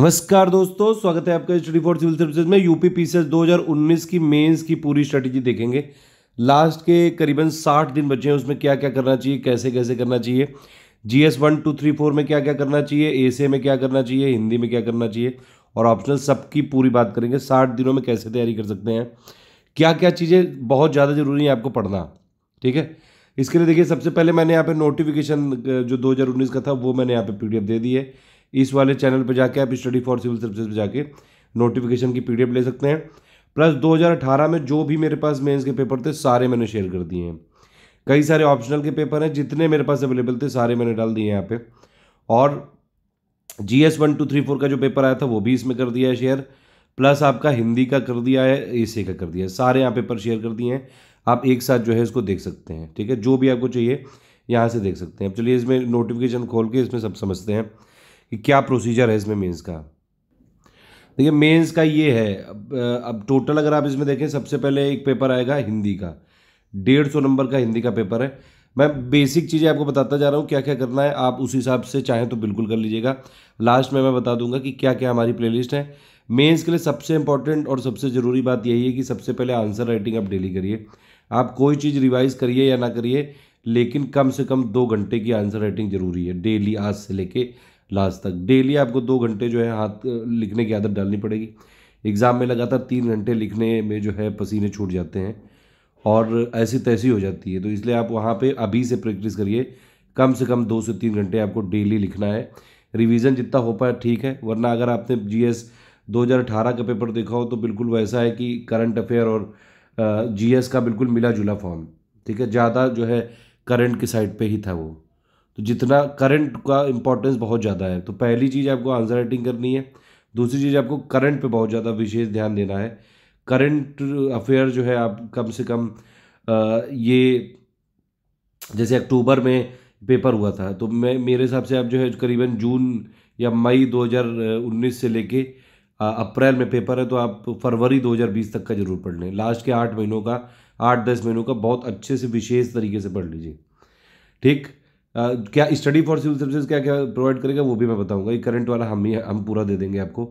नमस्कार दोस्तों स्वागत है आपका स्टडी फॉर सिविल सर्विसेज में यूपी पीसीएस 2019 की मेंस की पूरी स्ट्रेटजी देखेंगे लास्ट के करीबन 60 दिन बचे हैं उसमें क्या क्या करना चाहिए कैसे कैसे करना चाहिए G S one two three four में क्या क्या करना चाहिए एस में क्या करना चाहिए हिंदी में क्या करना चाहिए और ऑप्शनल सबकी पूरी बात करेंगे साठ दिनों में कैसे तैयारी कर सकते हैं क्या क्या चीज़ें बहुत ज़्यादा ज़रूरी है आपको पढ़ना ठीक है इसके लिए देखिए सबसे पहले मैंने यहाँ पे नोटिफिकेशन जो 2019 का था वो मैंने यहाँ पे पीडीएफ दे दी है इस वाले चैनल पर जाके आप स्टडी फॉर सिविल सर्विसेज पर जाके नोटिफिकेशन की पीडीएफ ले सकते हैं प्लस 2018 में जो भी मेरे पास मेंस के पेपर थे सारे मैंने शेयर कर दिए हैं कई सारे ऑप्शनल के पेपर हैं जितने मेरे पास अवेलेबल थे सारे मैंने डाल दिए यहाँ पे और G S one two three four का जो पेपर आया था वो भी इसमें कर दिया है शेयर प्लस आपका हिंदी का कर दिया है एसे का कर दिया है सारे यहाँ पेपर शेयर कर दिए हैं आप एक साथ जो है इसको देख सकते हैं ठीक है जो भी आपको चाहिए यहाँ से देख सकते हैं अब चलिए इसमें नोटिफिकेशन खोल के इसमें सब समझते हैं कि क्या प्रोसीजर है इसमें मेंस का देखिए मेंस का ये है अब अब टोटल अगर आप इसमें देखें सबसे पहले एक पेपर आएगा हिंदी का डेढ़ सौ नंबर का हिंदी का पेपर है मैं बेसिक चीज़ें आपको बताता जा रहा हूँ क्या क्या करना है आप उस हिसाब से चाहें तो बिल्कुल कर लीजिएगा लास्ट में मैं बता दूंगा कि क्या क्या हमारी प्लेलिस्ट है मेंस के लिए सबसे इंपॉर्टेंट और सबसे ज़रूरी बात यही है कि सबसे पहले आंसर राइटिंग आप डेली करिए आप कोई चीज़ रिवाइज करिए या ना करिए लेकिन कम से कम दो घंटे की आंसर राइटिंग ज़रूरी है डेली आज से लेके लास्ट तक डेली आपको दो घंटे जो है हाथ लिखने की आदत डालनी पड़ेगी एग्ज़ाम में लगातार तीन घंटे लिखने में जो है पसीने छूट जाते हैं और ऐसी तैसी हो जाती है तो इसलिए आप वहाँ पे अभी से प्रैक्टिस करिए कम से कम दो से तीन घंटे आपको डेली लिखना है रिवीजन जितना हो पाए ठीक है वरना अगर आपने जी 2018 का पेपर देखा हो तो बिल्कुल वैसा है कि करंट अफेयर और जीएस का बिल्कुल मिला जुला फॉर्म ठीक है ज़्यादा जो है करंट की साइड पे ही था वो तो जितना करंट का इंपॉर्टेंस बहुत ज़्यादा है तो पहली चीज़ आपको आंसर राइटिंग करनी है दूसरी चीज़ आपको करंट पे बहुत ज़्यादा विशेष ध्यान देना है करंट अफेयर जो है आप कम से कम आ, ये जैसे अक्टूबर में पेपर हुआ था तो मैं मेरे हिसाब से आप जो है करीबन जून या मई 2019 से लेके अप्रैल में पेपर है तो आप फरवरी 2020 तक का जरूर पढ़ लें लास्ट के आठ महीनों का आठ दस महीनों का बहुत अच्छे से विशेष तरीके से पढ़ लीजिए ठीक क्या स्टडी फॉर सिविल सर्विसेज क्या क्या प्रोवाइड करेगा वो भी मैं बताऊंगा ये करंट वाला हम ही हम पूरा दे देंगे आपको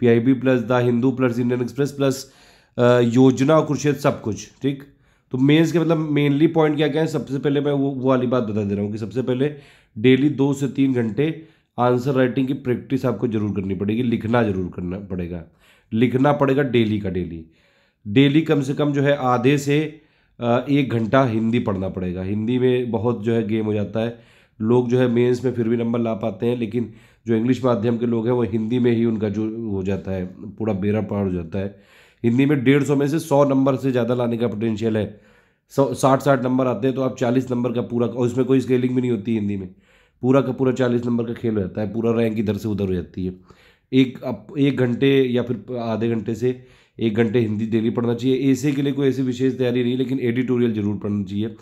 PIB plus the Hindu plus Indian Express plus Yojana और कुर्शेद सब कुछ ठीक तो मेंस के मतलब मेनली पॉइंट क्या क्या है सबसे पहले मैं वो वो वाली बात बता दे रहा हूँ कि सबसे पहले डेली दो से तीन घंटे आंसर राइटिंग की प्रैक्टिस आपको जरूर करनी पड़ेगी लिखना जरूर करना पड़ेगा लिखना पड़ेगा डेली का डेली डेली कम से कम जो है आधे से एक घंटा हिंदी पढ़ना पड़ेगा हिंदी में बहुत जो है गेम हो जाता है लोग जो है मेंस में फिर भी नंबर ला पाते हैं लेकिन जो इंग्लिश माध्यम के लोग हैं वो हिंदी में ही उनका जो हो जाता है पूरा बेरा पार हो जाता है हिंदी में डेढ़ सौ में से सौ नंबर से ज़्यादा लाने का पोटेंशियल है सौ साठ साठ नंबर आते हैं तो आप चालीस नंबर का पूरा और उसमें कोई स्केलिंग भी नहीं होती हिंदी में पूरा का पूरा चालीस नंबर का खेल हो जाता है पूरा रैंक इधर से उधर हो जाती है एक एक घंटे या फिर आधे घंटे से एक घंटे हिंदी डेली पढ़ना चाहिए ऐसे के लिए कोई ऐसी विशेष तैयारी नहीं लेकिन एडिटोरियल जरूर पढ़ना चाहिए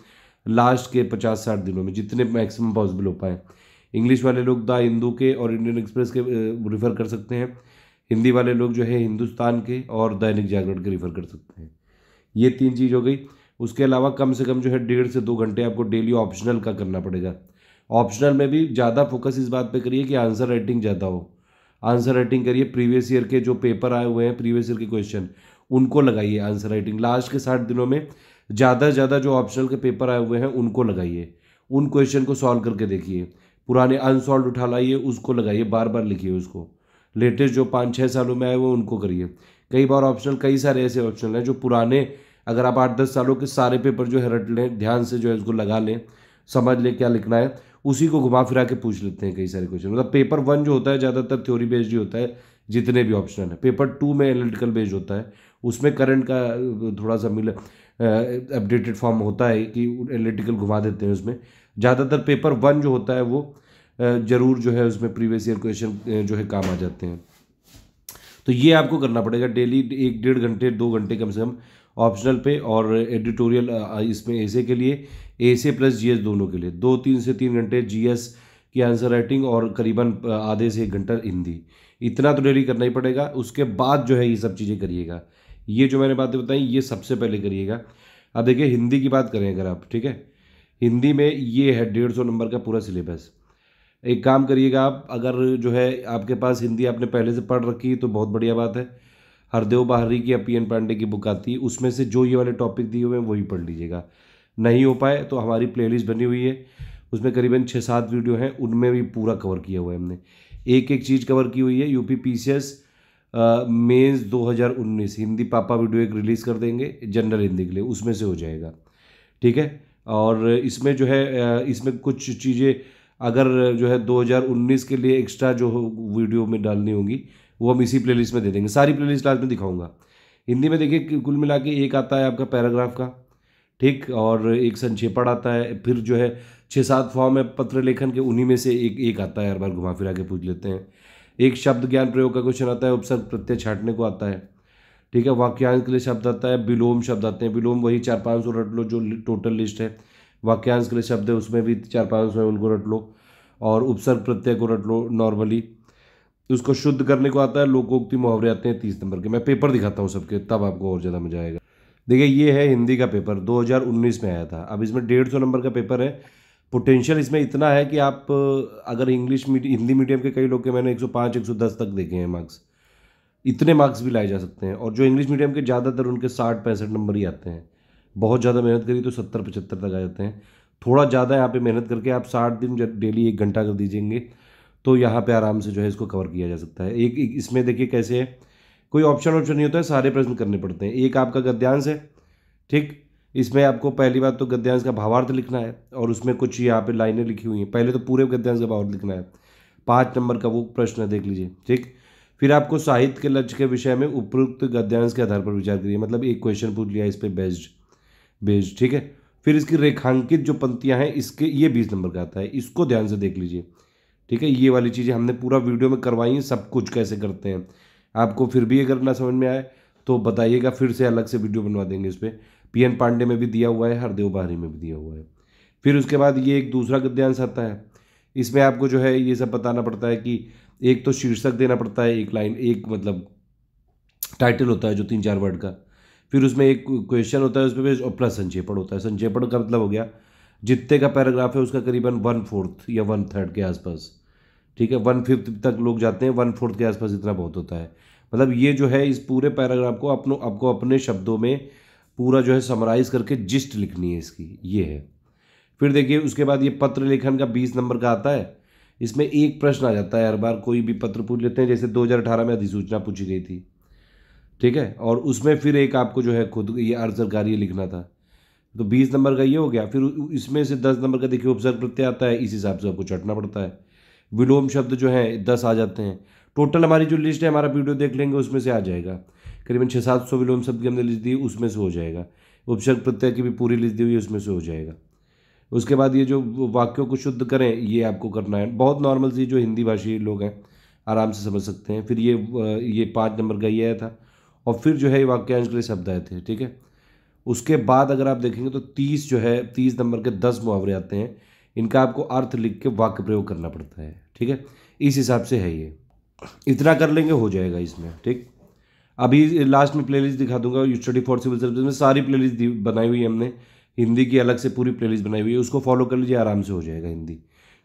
लास्ट के पचास साठ दिनों में जितने मैक्सिमम पॉसिबल हो पाए इंग्लिश वाले लोग द हिंदू के और इंडियन एक्सप्रेस के रिफ़र कर सकते हैं हिंदी वाले लोग जो है हिंदुस्तान के और दैनिक जागरण के रिफ़र कर सकते हैं ये तीन चीज़ हो गई उसके अलावा कम से कम जो है डेढ़ से दो घंटे आपको डेली ऑप्शनल का करना पड़ेगा ऑप्शनल में भी ज़्यादा फोकस इस बात पे करिए कि आंसर राइटिंग ज़्यादा हो आंसर राइटिंग करिए प्रीवियस ईयर के जो पेपर आए हुए हैं प्रीवियस ईयर के क्वेश्चन उनको लगाइए आंसर राइटिंग लास्ट के साठ दिनों में ज़्यादा से ज़्यादा जो ऑप्शनल के पेपर आए हुए हैं उनको लगाइए उन क्वेश्चन को सॉल्व करके देखिए पुराने अनसॉल्व उठा लाइए उसको लगाइए बार बार लिखिए उसको लेटेस्ट जो पाँच छः सालों में आए हुए उनको करिए कई बार ऑप्शनल कई सारे ऐसे ऑप्शनल हैं जो पुराने अगर आप आठ दस सालों के सारे पेपर जो है रट लें ध्यान से जो है उसको लगा लें समझ लें क्या लिखना है उसी को घुमा फिरा के पूछ लेते हैं कई सारे क्वेश्चन मतलब पेपर वन जो होता है ज़्यादातर थ्योरी बेस्ड ही होता है जितने भी ऑप्शन है पेपर टू में एनालिटिकल बेस्ड होता है उसमें करंट का थोड़ा सा मिल अपडेटेड फॉर्म होता है कि एनालिटिकल घुमा देते हैं उसमें ज़्यादातर पेपर वन जो होता है वो ज़रूर जो है उसमें प्रीवियस ईयर क्वेश्चन जो है काम आ जाते हैं तो ये आपको करना पड़ेगा डेली एक डेढ़ घंटे दो घंटे कम से कम ऑप्शनल पे और एडिटोरियल इसमें ऐसे के लिए ए से प्लस जी दोनों के लिए दो तीन से तीन घंटे जी की आंसर राइटिंग और करीबन आधे से एक घंटा हिंदी इतना तो डेली करना ही पड़ेगा उसके बाद जो है ये सब चीज़ें करिएगा ये जो मैंने बातें बताई ये सबसे पहले करिएगा अब देखिए हिंदी की बात करें अगर आप ठीक है हिंदी में ये है डेढ़ सौ नंबर का पूरा सिलेबस एक काम करिएगा आप अगर जो है आपके पास हिंदी आपने पहले से पढ़ रखी तो बहुत बढ़िया बात है हरदेव बहारी की या पी एन पांडे की बुक आती है उसमें से जो ये वाले टॉपिक दिए हुए हैं वही पढ़ लीजिएगा नहीं हो पाए तो हमारी प्लेलिस्ट बनी हुई है उसमें करीबन छः सात वीडियो हैं उनमें भी पूरा कवर किया हुआ है हमने एक एक चीज़ कवर की हुई है यूपी पीसीएस मेंस 2019 हिंदी पापा वीडियो एक रिलीज़ कर देंगे जनरल हिंदी के लिए उसमें से हो जाएगा ठीक है और इसमें जो है इसमें कुछ चीज़ें अगर जो है 2019 के लिए एक्स्ट्रा जो वीडियो में डालनी होगी वो हम इसी प्लेलिस्ट में दे देंगे सारी प्लेलिस्ट आज में दिखाऊंगा हिंदी में देखिए कुल मिला के एक आता है आपका पैराग्राफ का ठीक और एक संक्षेपण आता है फिर जो है छः सात फॉर्म है पत्र लेखन के उन्हीं में से एक एक आता है हर बार घुमा फिरा के पूछ लेते हैं एक शब्द ज्ञान प्रयोग का क्वेश्चन आता है उपसर्ग प्रत्यय छाटने को आता है ठीक है वाक्यांश के लिए शब्द आता है विलोम शब्द आते हैं विलोम वही चार पाँच सौ रट लो जो टोटल लिस्ट है वाक्यांश के लिए शब्द है उसमें भी चार पाँच सौ है उनको रट लो और उपसर्ग प्रत्यय को रट लो नॉर्मली उसको शुद्ध करने को आता है लोकोक्ति मुहावरे आते हैं तीस नंबर के मैं पेपर दिखाता हूँ सबके तब आपको और ज़्यादा मजा आएगा देखिए ये है हिंदी का पेपर 2019 में आया था अब इसमें डेढ़ सौ नंबर का पेपर है पोटेंशियल इसमें इतना है कि आप अगर इंग्लिश मीडियम हिंदी मीडियम के कई लोग के मैंने 105 110 तक देखे हैं मार्क्स इतने मार्क्स भी लाए जा सकते हैं और जो इंग्लिश मीडियम के ज़्यादातर उनके साठ पैंसठ नंबर ही आते हैं बहुत ज़्यादा मेहनत करी तो सत्तर पचहत्तर तक आ जाते हैं थोड़ा ज़्यादा यहाँ पे मेहनत करके आप साठ दिन डेली एक घंटा कर दीजिएंगे तो यहाँ पे आराम से जो है इसको कवर किया जा सकता है एक, एक इसमें देखिए कैसे है कोई ऑप्शन ऑप्शन नहीं होता है सारे प्रश्न करने पड़ते हैं एक आपका गद्यांश है ठीक इसमें आपको पहली बात तो गद्यांश का भावार्थ लिखना है और उसमें कुछ यहाँ पे लाइनें लिखी हुई हैं पहले तो पूरे गद्यांश का भावार्थ लिखना है पाँच नंबर का वो प्रश्न है देख लीजिए ठीक फिर आपको साहित्य के लक्ष्य के विषय में उपयुक्त गद्यांश के आधार पर विचार करिए मतलब एक क्वेश्चन पूछ लिया इस पर बेस्ड बेस्ड ठीक है फिर इसकी रेखांकित जो पंक्तियाँ हैं इसके ये बीस नंबर का आता है इसको ध्यान से देख लीजिए ठीक है ये वाली चीज़ें हमने पूरा वीडियो में करवाई हैं सब कुछ कैसे करते हैं आपको फिर भी अगर ना समझ में आए तो बताइएगा फिर से अलग से वीडियो बनवा देंगे इस पर पी एन पांडे में भी दिया हुआ है हरदेव बहारी में भी दिया हुआ है फिर उसके बाद ये एक दूसरा गद्यांश आता है इसमें आपको जो है ये सब बताना पड़ता है कि एक तो शीर्षक देना पड़ता है एक लाइन एक मतलब टाइटल होता है जो तीन चार वर्ड का फिर उसमें एक क्वेश्चन होता है उसमें भी प्लस संक्षेपण होता है संक्षेपण का मतलब हो गया जितने का पैराग्राफ है उसका करीबन वन फोर्थ या वन थर्ड के आसपास ठीक है वन फिफ्थ तक लोग जाते हैं वन फोर्थ के आसपास इतना बहुत होता है मतलब ये जो है इस पूरे पैराग्राफ को अपनो आपको अपने शब्दों में पूरा जो है समराइज करके जिस्ट लिखनी है इसकी ये है फिर देखिए उसके बाद ये पत्र लेखन का बीस नंबर का आता है इसमें एक प्रश्न आ जाता है हर बार कोई भी पत्र पूछ लेते हैं जैसे 2018 में अधिसूचना पूछी गई थी ठीक है और उसमें फिर एक आपको जो है खुद ये अर्धसर लिखना था तो बीस नंबर का ये हो गया फिर इसमें से दस नंबर का देखिए उपसर्ग प्रत्यय आता है इस हिसाब से आपको चटना पड़ता है विलोम शब्द जो है दस आ जाते हैं टोटल हमारी जो लिस्ट है हमारा वीडियो देख लेंगे उसमें से आ जाएगा करीबन छः सात सौ विलोम शब्द की हमने लिस्ट दी उसमें से हो जाएगा उपसर्ग प्रत्यय की भी पूरी लिस्ट दी हुई है उसमें से हो जाएगा उसके बाद ये जो वाक्यों को शुद्ध करें ये आपको करना है बहुत नॉर्मल सी जो हिंदी भाषी लोग हैं आराम से समझ सकते हैं फिर ये ये पाँच नंबर का ये आया था और फिर जो है ये वाक्यांश के लिए शब्द आए थे ठीक है उसके बाद अगर आप देखेंगे तो तीस जो है तीस नंबर के दस मुहावरे आते हैं इनका आपको अर्थ लिख के वाक्य प्रयोग करना पड़ता है ठीक है इस हिसाब से है ये इतना कर लेंगे हो जाएगा इसमें ठीक अभी लास्ट में प्लेलिस्ट दिखा दूंगा you study for civil service में सारी प्लेलिस्ट बनाई हुई है हमने हिंदी की अलग से पूरी प्लेलिस्ट बनाई हुई है उसको फॉलो कर लीजिए आराम से हो जाएगा हिंदी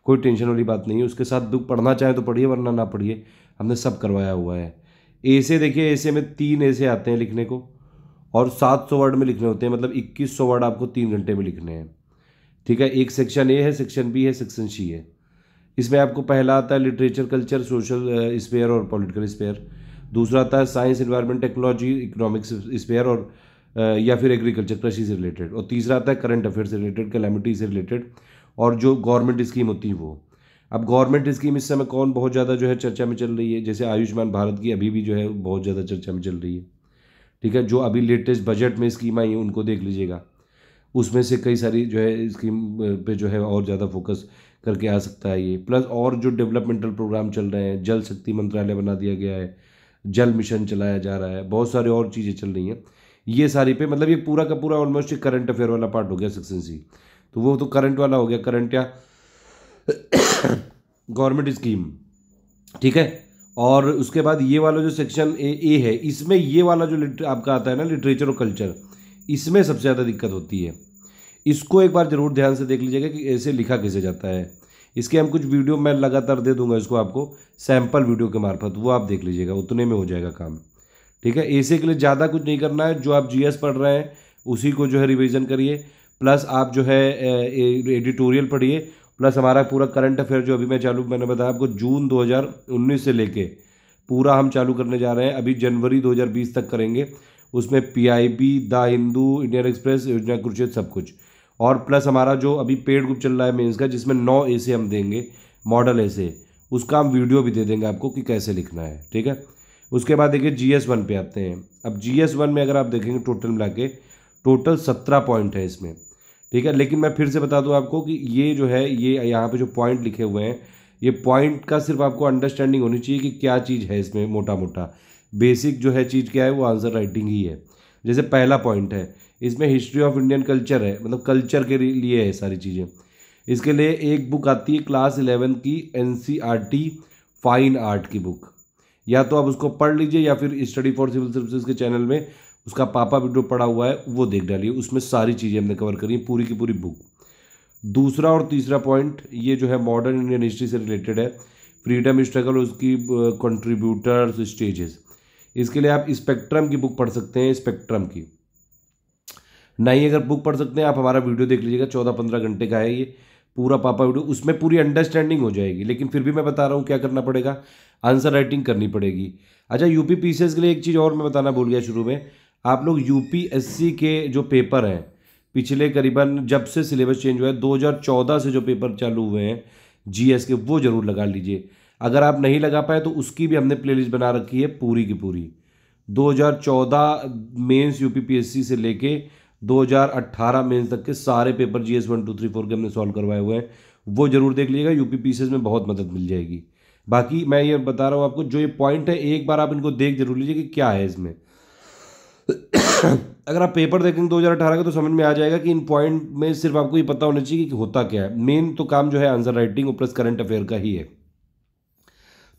कोई टेंशन वाली बात नहीं है उसके साथ दुख पढ़ना चाहे तो पढ़िए वरना ना पढ़िए हमने सब करवाया हुआ है ऐसे देखिए ऐसे में तीन ऐसे आते हैं लिखने को और सात सौ वर्ड में लिखने होते हैं मतलब इक्कीस सौ वर्ड आपको तीन घंटे में लिखने हैं ठीक है एक सेक्शन ए है सेक्शन बी है सेक्शन सी है इसमें आपको पहला आता है लिटरेचर कल्चर सोशल स्पेयर और पॉलिटिकल स्पेयर दूसरा आता है science environment technology economics sphere और uh, या फिर एग्रीकल्चर कृषि से रिलेटेड और तीसरा आता है करंट अफेयर से रिलेटेड कलेमिटी से रिलेटेड और जो गवर्नमेंट स्कीम होती है वो अब गवर्नमेंट स्कीम इस समय कौन बहुत ज़्यादा जो है चर्चा में चल रही है जैसे आयुष्मान भारत की अभी भी जो है बहुत ज़्यादा चर्चा में चल रही है ठीक है जो अभी लेटेस्ट बजट में स्कीम आई है उनको देख लीजिएगा उसमें से कई सारी जो है स्कीम पे जो है और ज़्यादा फोकस करके आ सकता है ये प्लस और जो डेवलपमेंटल प्रोग्राम चल रहे हैं जल शक्ति मंत्रालय बना दिया गया है जल मिशन चलाया जा रहा है बहुत सारे और चीज़ें चल रही हैं ये सारी पे मतलब ये पूरा का पूरा ऑलमोस्ट एक करंट अफेयर वाला पार्ट हो गया सेक्शन सी तो वो तो करंट वाला हो गया करंट या गवर्नमेंट स्कीम ठीक है और उसके बाद ये वाला जो सेक्शन ए ए है इसमें ये वाला जो आपका आता है ना लिटरेचर और कल्चर इसमें सबसे ज़्यादा दिक्कत होती है इसको एक बार ज़रूर ध्यान से देख लीजिएगा कि ऐसे लिखा कैसे जाता है इसके हम कुछ वीडियो मैं लगातार दे दूंगा इसको आपको सैम्पल वीडियो के मार्फत वो आप देख लीजिएगा उतने में हो जाएगा काम ठीक है ऐसे के लिए ज़्यादा कुछ नहीं करना है जो आप जीएस पढ़ रहे हैं उसी को जो है रिविज़न करिए प्लस आप जो है एडिटोरियल पढ़िए प्लस हमारा पूरा करंट अफेयर जो अभी मैं चालू मैंने बताया आपको जून दो से लेके पूरा हम चालू करने जा रहे हैं अभी जनवरी 2020 तक करेंगे उसमें PIB the Hindu Indian Express Yojana Kurukshetra सब कुछ और प्लस हमारा जो अभी पेड ग्रुप चल रहा है मेंस का जिसमें नौ ऐसे हम देंगे मॉडल ऐसे उसका हम वीडियो भी दे देंगे आपको कि कैसे लिखना है ठीक है उसके बाद देखिए जी एस वन पे आते हैं अब जी एस वन में अगर आप देखेंगे टोटल मिला के टोटल सत्रह पॉइंट है इसमें ठीक है लेकिन मैं फिर से बता दूं आपको कि ये जो है ये यहाँ पे जो पॉइंट लिखे हुए हैं ये पॉइंट का सिर्फ आपको अंडरस्टैंडिंग होनी चाहिए कि क्या चीज़ है इसमें मोटा मोटा बेसिक जो है चीज़ क्या है वो आंसर राइटिंग ही है जैसे पहला पॉइंट है इसमें हिस्ट्री ऑफ इंडियन कल्चर है मतलब कल्चर के लिए है सारी चीज़ें इसके लिए एक बुक आती है क्लास इलेवन की एन फाइन आर्ट की बुक या तो आप उसको पढ़ लीजिए या फिर स्टडी फॉर सिविल सर्विसेज के चैनल में उसका पापा वीडियो पढ़ा हुआ है वो देख डालिए उसमें सारी चीज़ें हमने कवर करी हैं पूरी की पूरी बुक दूसरा और तीसरा पॉइंट ये जो है मॉडर्न इंडियन हिस्ट्री से रिलेटेड है फ्रीडम स्ट्रगल उसकी कंट्रीब्यूटर्स स्टेजेस इसके लिए आप स्पेक्ट्रम की बुक पढ़ सकते हैं स्पेक्ट्रम की ना ही अगर बुक पढ़ सकते हैं आप हमारा वीडियो देख लीजिएगा चौदह पंद्रह घंटे का है ये पूरा पापा वीडियो उसमें पूरी अंडरस्टैंडिंग हो जाएगी लेकिन फिर भी मैं बता रहा हूँ क्या करना पड़ेगा आंसर राइटिंग करनी पड़ेगी अच्छा यूपी पीसीएस के लिए एक चीज़ और मैं बताना भूल गया शुरू में आप लोग यूपीएससी के जो पेपर हैं पिछले करीबन जब से सिलेबस चेंज हुआ है 2014 से जो पेपर चालू हुए हैं जीएस के वो ज़रूर लगा लीजिए अगर आप नहीं लगा पाए तो उसकी भी हमने प्लेलिस्ट बना रखी है पूरी की पूरी 2014 मेंस यूपीपीएससी से लेके 2018 में तक के सारे paper G S one two three four के हमने सॉल्व करवाए हुए हैं वो जरूर देख लीजिएगा यूपी पीसेस में बहुत मदद मिल जाएगी बाकी मैं ये बता रहा हूँ आपको जो ये पॉइंट है एक बार आप इनको देख जरूर लीजिए कि क्या है इसमें अगर आप पेपर देखेंगे दो हज़ार का तो समझ में आ जाएगा कि इन पॉइंट में सिर्फ आपको ये पता होना चाहिए कि होता क्या है मेन तो काम जो है आंसर राइटिंग और प्लस करंट अफेयर का ही है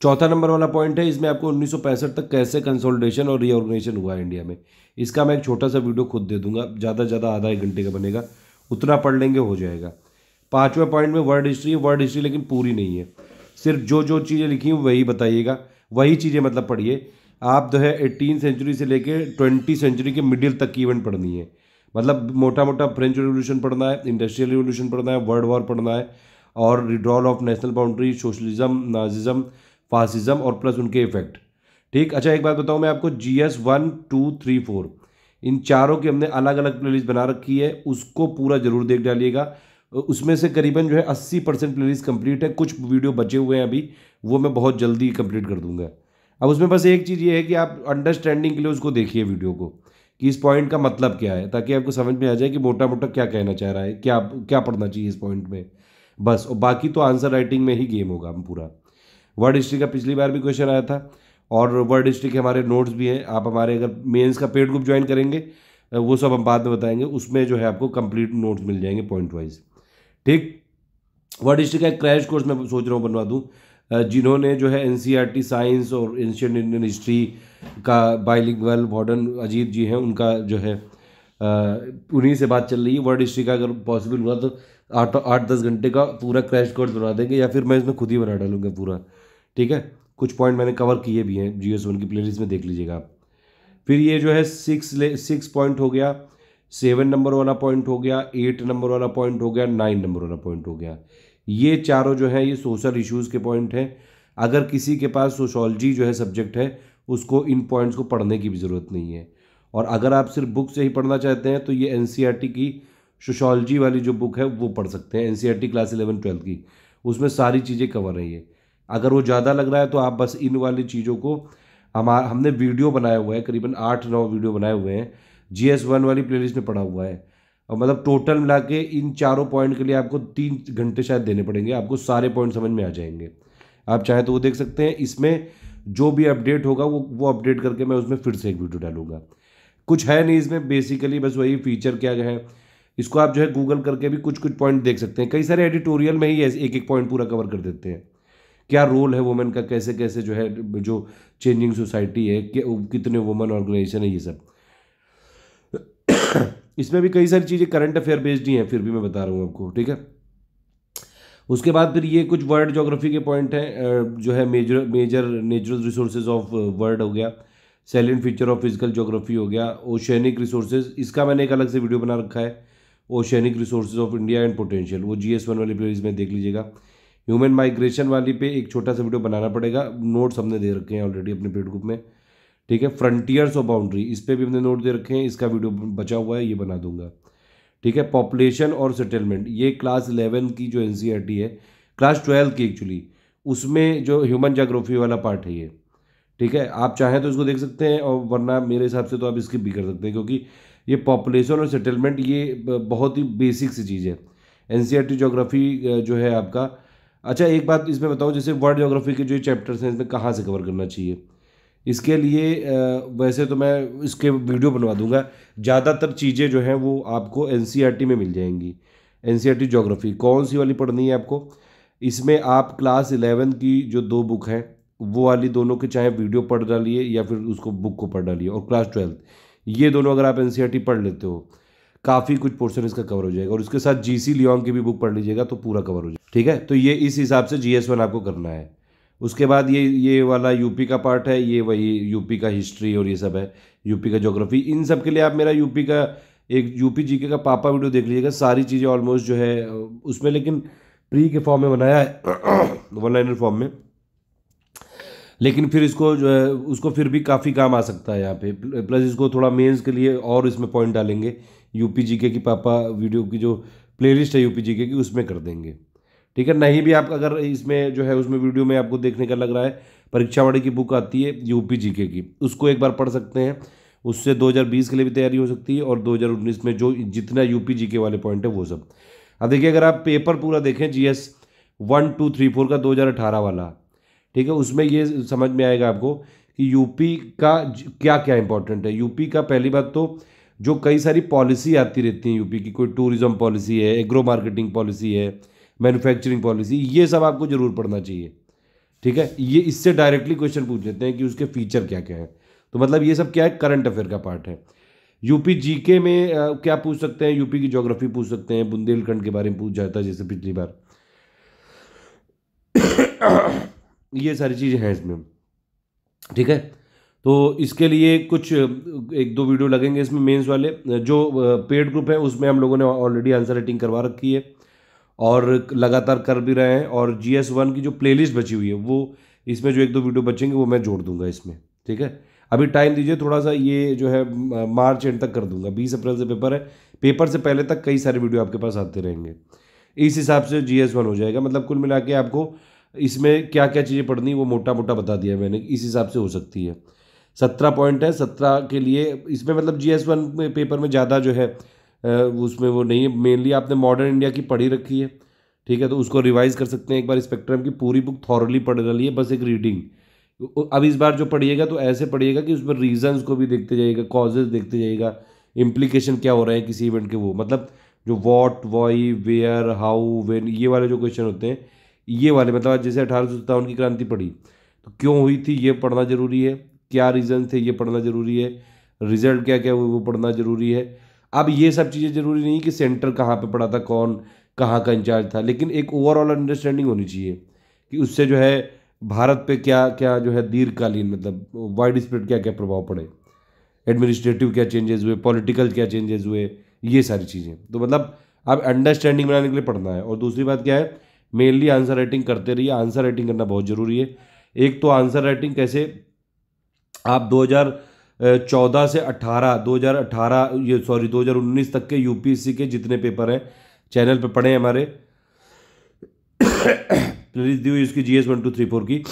चौथा नंबर वाला पॉइंट है इसमें आपको उन्नीस तक कैसे कंसोलिडेशन और रीऑर्गेनाइजेशन हुआ इंडिया में इसका मैं एक छोटा सा वीडियो खुद दे दूंगा ज़्यादा से ज़्यादा आधा एक घंटे का बनेगा उतना पढ़ लेंगे हो जाएगा पाँचवा पॉइंट में वर्ल्ड हिस्ट्री वर्ल्ड हिस्ट्री लेकिन पूरी नहीं है सिर्फ जो जो चीज़ें लिखी हैं वही बताइएगा वही चीज़ें मतलब पढ़िए आप जो है एटीन सेंचुरी से लेकर ट्वेंटी सेंचुरी के मिडिल तक की इवेंट पढ़नी है मतलब मोटा मोटा फ्रेंच रिवोल्यूशन पढ़ना है इंडस्ट्रियल रिवोल्यूशन पढ़ना है वर्ल्ड वॉर पढ़ना है और redrawal of national boundary socialism nazism fascism और प्लस उनके इफेक्ट ठीक अच्छा एक बात बताऊँ मैं आपको G S one two three four इन चारों की हमने अलग अलग लिस्ट बना रखी है उसको पूरा जरूर देख डालिएगा उसमें से करीबन जो है अस्सी परसेंट लिस्ट कंप्लीट है कुछ वीडियो बचे हुए हैं अभी वो मैं बहुत जल्दी कंप्लीट कर दूंगा अब उसमें बस एक चीज़ ये है कि आप अंडरस्टैंडिंग के लिए उसको देखिए वीडियो को कि इस पॉइंट का मतलब क्या है ताकि आपको समझ में आ जाए कि मोटा मोटा क्या कहना चाह रहा है क्या क्या पढ़ना चाहिए इस पॉइंट में बस और बाकी तो आंसर राइटिंग में ही गेम होगा हम पूरा वर्ड हिस्ट्री का पिछली बार भी क्वेश्चन आया था और वर्ड हिस्ट्री के हमारे नोट्स भी हैं आप हमारे अगर मेन्स का पेड ग्रुप ज्वाइन करेंगे वो सब हम बाद में बताएंगे उसमें जो है आपको कंप्लीट नोट्स मिल जाएंगे पॉइंट वाइज ठीक वर्ड हिस्ट्री का एक क्रैश कोर्स मैं सोच रहा हूँ बनवा दूँ जिन्होंने जो है एन साइंस e और एनशियट इंडियन हिस्ट्री का बाइलिंगल मॉडर्न अजीत जी हैं उनका जो है उन्हीं से बात चल रही है वर्ड हिस्ट्री का अगर पॉसिबल हुआ तो आठ आठ दस घंटे का पूरा क्रैश कोर्स बना देंगे या फिर मैं इसमें खुद ही बना डालूंगा पूरा ठीक है कुछ पॉइंट मैंने कवर किए भी हैं जियो सेवन की प्लेलिस्ट में देख लीजिएगा आप फिर ये जो है सिक्स ले सिक्स पॉइंट हो गया सेवन नंबर वाला पॉइंट हो गया एट नंबर वाला पॉइंट हो गया नाइन नंबर वाला पॉइंट हो गया ये चारों जो हैं ये सोशल इश्यूज़ के पॉइंट हैं अगर किसी के पास सोशोलॉजी जो है सब्जेक्ट है उसको इन पॉइंट्स को पढ़ने की भी ज़रूरत नहीं है और अगर आप सिर्फ बुक से ही पढ़ना चाहते हैं तो ये एन e की सोशोलॉजी वाली जो बुक है वो पढ़ सकते हैं एन क्लास इलेवन ट्वेल्थ की उसमें सारी चीज़ें कवर हैं ये अगर वो ज़्यादा लग रहा है तो आप बस इन वाली चीज़ों को हम हमने वीडियो बनाया हुआ है करीबन आठ नौ वीडियो बनाए हुए हैं जी एस वन वाली प्लेलिस्ट में पड़ा हुआ है और मतलब टोटल मिला के इन चारों पॉइंट के लिए आपको तीन घंटे शायद देने पड़ेंगे आपको सारे पॉइंट समझ में आ जाएंगे आप चाहे तो वो देख सकते हैं इसमें जो भी अपडेट होगा वो वो अपडेट करके मैं उसमें फिर से एक वीडियो डालूंगा कुछ है नहीं इसमें बेसिकली बस वही फीचर क्या है इसको आप जो है गूगल करके भी कुछ कुछ पॉइंट देख सकते हैं कई सारे एडिटोरियल में ही एक एक पॉइंट पूरा कवर कर देते हैं क्या रोल है वुमेन का कैसे कैसे जो है जो चेंजिंग सोसाइटी है कितने वुमेन ऑर्गेनाइजेशन है ये सब इसमें भी कई सारी चीज़ें करंट अफेयर बेस्ड ही हैं फिर भी मैं बता रहा हूँ आपको ठीक है उसके बाद फिर ये कुछ वर्ल्ड जोग्राफी के पॉइंट हैं जो है major major natural resources of world हो गया salient feature of physical geography हो गया ओशैनिक रिसोर्सेज इसका मैंने एक अलग से वीडियो बना रखा है oceanic resources of India and potential वो जी एस वन वाले पेज में देख लीजिएगा ह्यूमन माइग्रेशन वाली पे एक छोटा सा वीडियो बनाना पड़ेगा नोट्स हमने दे रखे हैं ऑलरेडी अपने पेड ग्रुप में ठीक है फ्रंटियर्स और बाउंड्री इस पर भी हमने नोट दे रखे हैं इसका वीडियो बचा हुआ है ये बना दूंगा ठीक है पॉपुलेशन और सेटलमेंट ये क्लास इलेवन की जो एन e है क्लास ट्वेल्व की एक्चुअली उसमें जो ह्यूमन जोग्राफी वाला पार्ट है ये ठीक है आप चाहें तो इसको देख सकते हैं और वरना मेरे हिसाब से तो आप इसकी भी कर सकते हैं क्योंकि ये पॉपुलेशन और सेटलमेंट ये बहुत ही बेसिक सी चीज़ है एन सी जोग्राफी जो है आपका अच्छा एक बात इसमें बताओ जैसे वर्ल्ड जोग्राफी के जो चैप्टर्स हैं इसमें कहाँ से कवर करना चाहिए इसके लिए वैसे तो मैं इसके वीडियो बनवा दूंगा ज़्यादातर चीज़ें जो हैं वो आपको एन e में मिल जाएंगी एन सी जोग्राफी कौन सी वाली पढ़नी है आपको इसमें आप क्लास इलेवन की जो दो बुक हैं वो वाली दोनों के चाहे वीडियो पढ़ डालिए या फिर उसको बुक को पढ़ डालिए और क्लास ट्वेल्थ ये दोनों अगर आप एन e पढ़ लेते हो काफ़ी कुछ पोर्शन इसका कवर हो जाएगा और उसके साथ जी सी की भी बुक पढ़ लीजिएगा तो पूरा कवर हो जाएगा ठीक है तो ये इस हिसाब से जी एस वन आपको करना है उसके बाद ये ये वाला यूपी का पार्ट है ये वही यूपी का हिस्ट्री और ये सब है यूपी का जोग्राफी इन सब के लिए आप मेरा यूपी का एक यूपी जीके का पापा वीडियो देख लीजिएगा सारी चीज़ें ऑलमोस्ट जो है उसमें लेकिन प्री के फॉर्म में बनाया है वन लाइनर फॉर्म में लेकिन फिर इसको जो है उसको फिर भी काफ़ी काम आ सकता है यहाँ पे प्लस इसको थोड़ा मेंस के लिए और इसमें पॉइंट डालेंगे यूपी जी के की पापा वीडियो की जो प्लेलिस्ट है यूपी जी के की उसमें कर देंगे ठीक है नहीं भी आप अगर इसमें जो है उसमें वीडियो में आपको देखने का लग रहा है परीक्षावाड़ी की बुक आती है यूपी जीके की उसको एक बार पढ़ सकते हैं उससे 2020 के लिए भी तैयारी हो सकती है और 2019 में जो जितना यूपी जीके वाले पॉइंट है वो सब अब देखिए अगर आप पेपर पूरा देखें G S one two three four का अठारह वाला ठीक है उसमें ये समझ में आएगा आपको कि यूपी का क्या क्या इंपॉर्टेंट है यूपी का पहली बात तो जो कई सारी पॉलिसी आती रहती हैं यूपी की कोई टूरिज्म पॉलिसी है एग्रो मार्केटिंग पॉलिसी है मैन्युफैक्चरिंग पॉलिसी ये सब आपको ज़रूर पढ़ना चाहिए ठीक है ये इससे डायरेक्टली क्वेश्चन पूछ लेते हैं कि उसके फीचर क्या क्या हैं तो मतलब ये सब क्या है करंट अफेयर का पार्ट है यूपी जीके में क्या पूछ सकते हैं यूपी की जोग्राफी पूछ सकते हैं बुंदेलखंड के बारे में पूछ जाता है जैसे पिछली बार ये सारी चीज़ें हैं इसमें ठीक है तो इसके लिए कुछ एक दो वीडियो लगेंगे इसमें मेंस वाले जो पेड ग्रुप है उसमें हम लोगों ने ऑलरेडी आंसर राइटिंग करवा रखी है और लगातार कर भी रहे हैं और जी एस वन की जो प्लेलिस्ट बची हुई है वो इसमें जो एक दो वीडियो बचेंगे वो मैं जोड़ दूंगा इसमें ठीक है अभी टाइम दीजिए थोड़ा सा ये जो है मार्च एंड तक कर दूंगा बीस अप्रैल से पेपर है पेपर से पहले तक कई सारे वीडियो आपके पास आते रहेंगे इस हिसाब से जी एस वन हो जाएगा मतलब कुल मिला के आपको इसमें क्या क्या चीज़ें पढ़नी वो मोटा मोटा बता दिया मैंने इस हिसाब से हो सकती है सत्रह पॉइंट है सत्रह के लिए इसमें मतलब जी एस वन पेपर में ज़्यादा जो है उसमें वो नहीं है मेनली आपने मॉडर्न इंडिया की पढ़ी रखी है ठीक है तो उसको रिवाइज कर सकते हैं एक बार स्पेक्ट्रम की पूरी बुक थॉरली पढ़ है बस एक रीडिंग अब इस बार जो पढ़िएगा तो ऐसे पढ़िएगा कि उसमें रीजंस को भी देखते जाइएगा कॉजेज देखते जाइएगा इम्प्लीकेशन क्या हो रहे हैं किसी इवेंट के वो मतलब जो what why where how when ये वाले जो क्वेश्चन होते हैं ये वाले मतलब जैसे अठारह सौ सत्तावन की क्रांति पढ़ी तो क्यों हुई थी ये पढ़ना ज़रूरी है क्या रीज़न थे ये पढ़ना ज़रूरी है रिजल्ट क्या क्या हुए वो पढ़ना ज़रूरी है अब ये सब चीज़ें ज़रूरी नहीं कि सेंटर कहाँ पे पढ़ा था कौन कहाँ का इंचार्ज था लेकिन एक ओवरऑल अंडरस्टैंडिंग होनी चाहिए कि उससे जो है भारत पे क्या क्या जो है दीर्घकालीन मतलब वाइड स्प्रेड क्या क्या प्रभाव पड़े एडमिनिस्ट्रेटिव क्या चेंजेस हुए पॉलिटिकल क्या चेंजेस हुए ये सारी चीज़ें तो मतलब अब अंडरस्टैंडिंग बनाने के लिए पढ़ना है और दूसरी बात क्या है मेनली आंसर राइटिंग करते रहिए आंसर राइटिंग करना बहुत ज़रूरी है एक तो आंसर राइटिंग कैसे आप 2014 से 18 2018 ये सॉरी 2019 तक के यूपीएससी के जितने पेपर हैं चैनल पे पढ़े हमारे प्लीज दी हुई G S one two three four की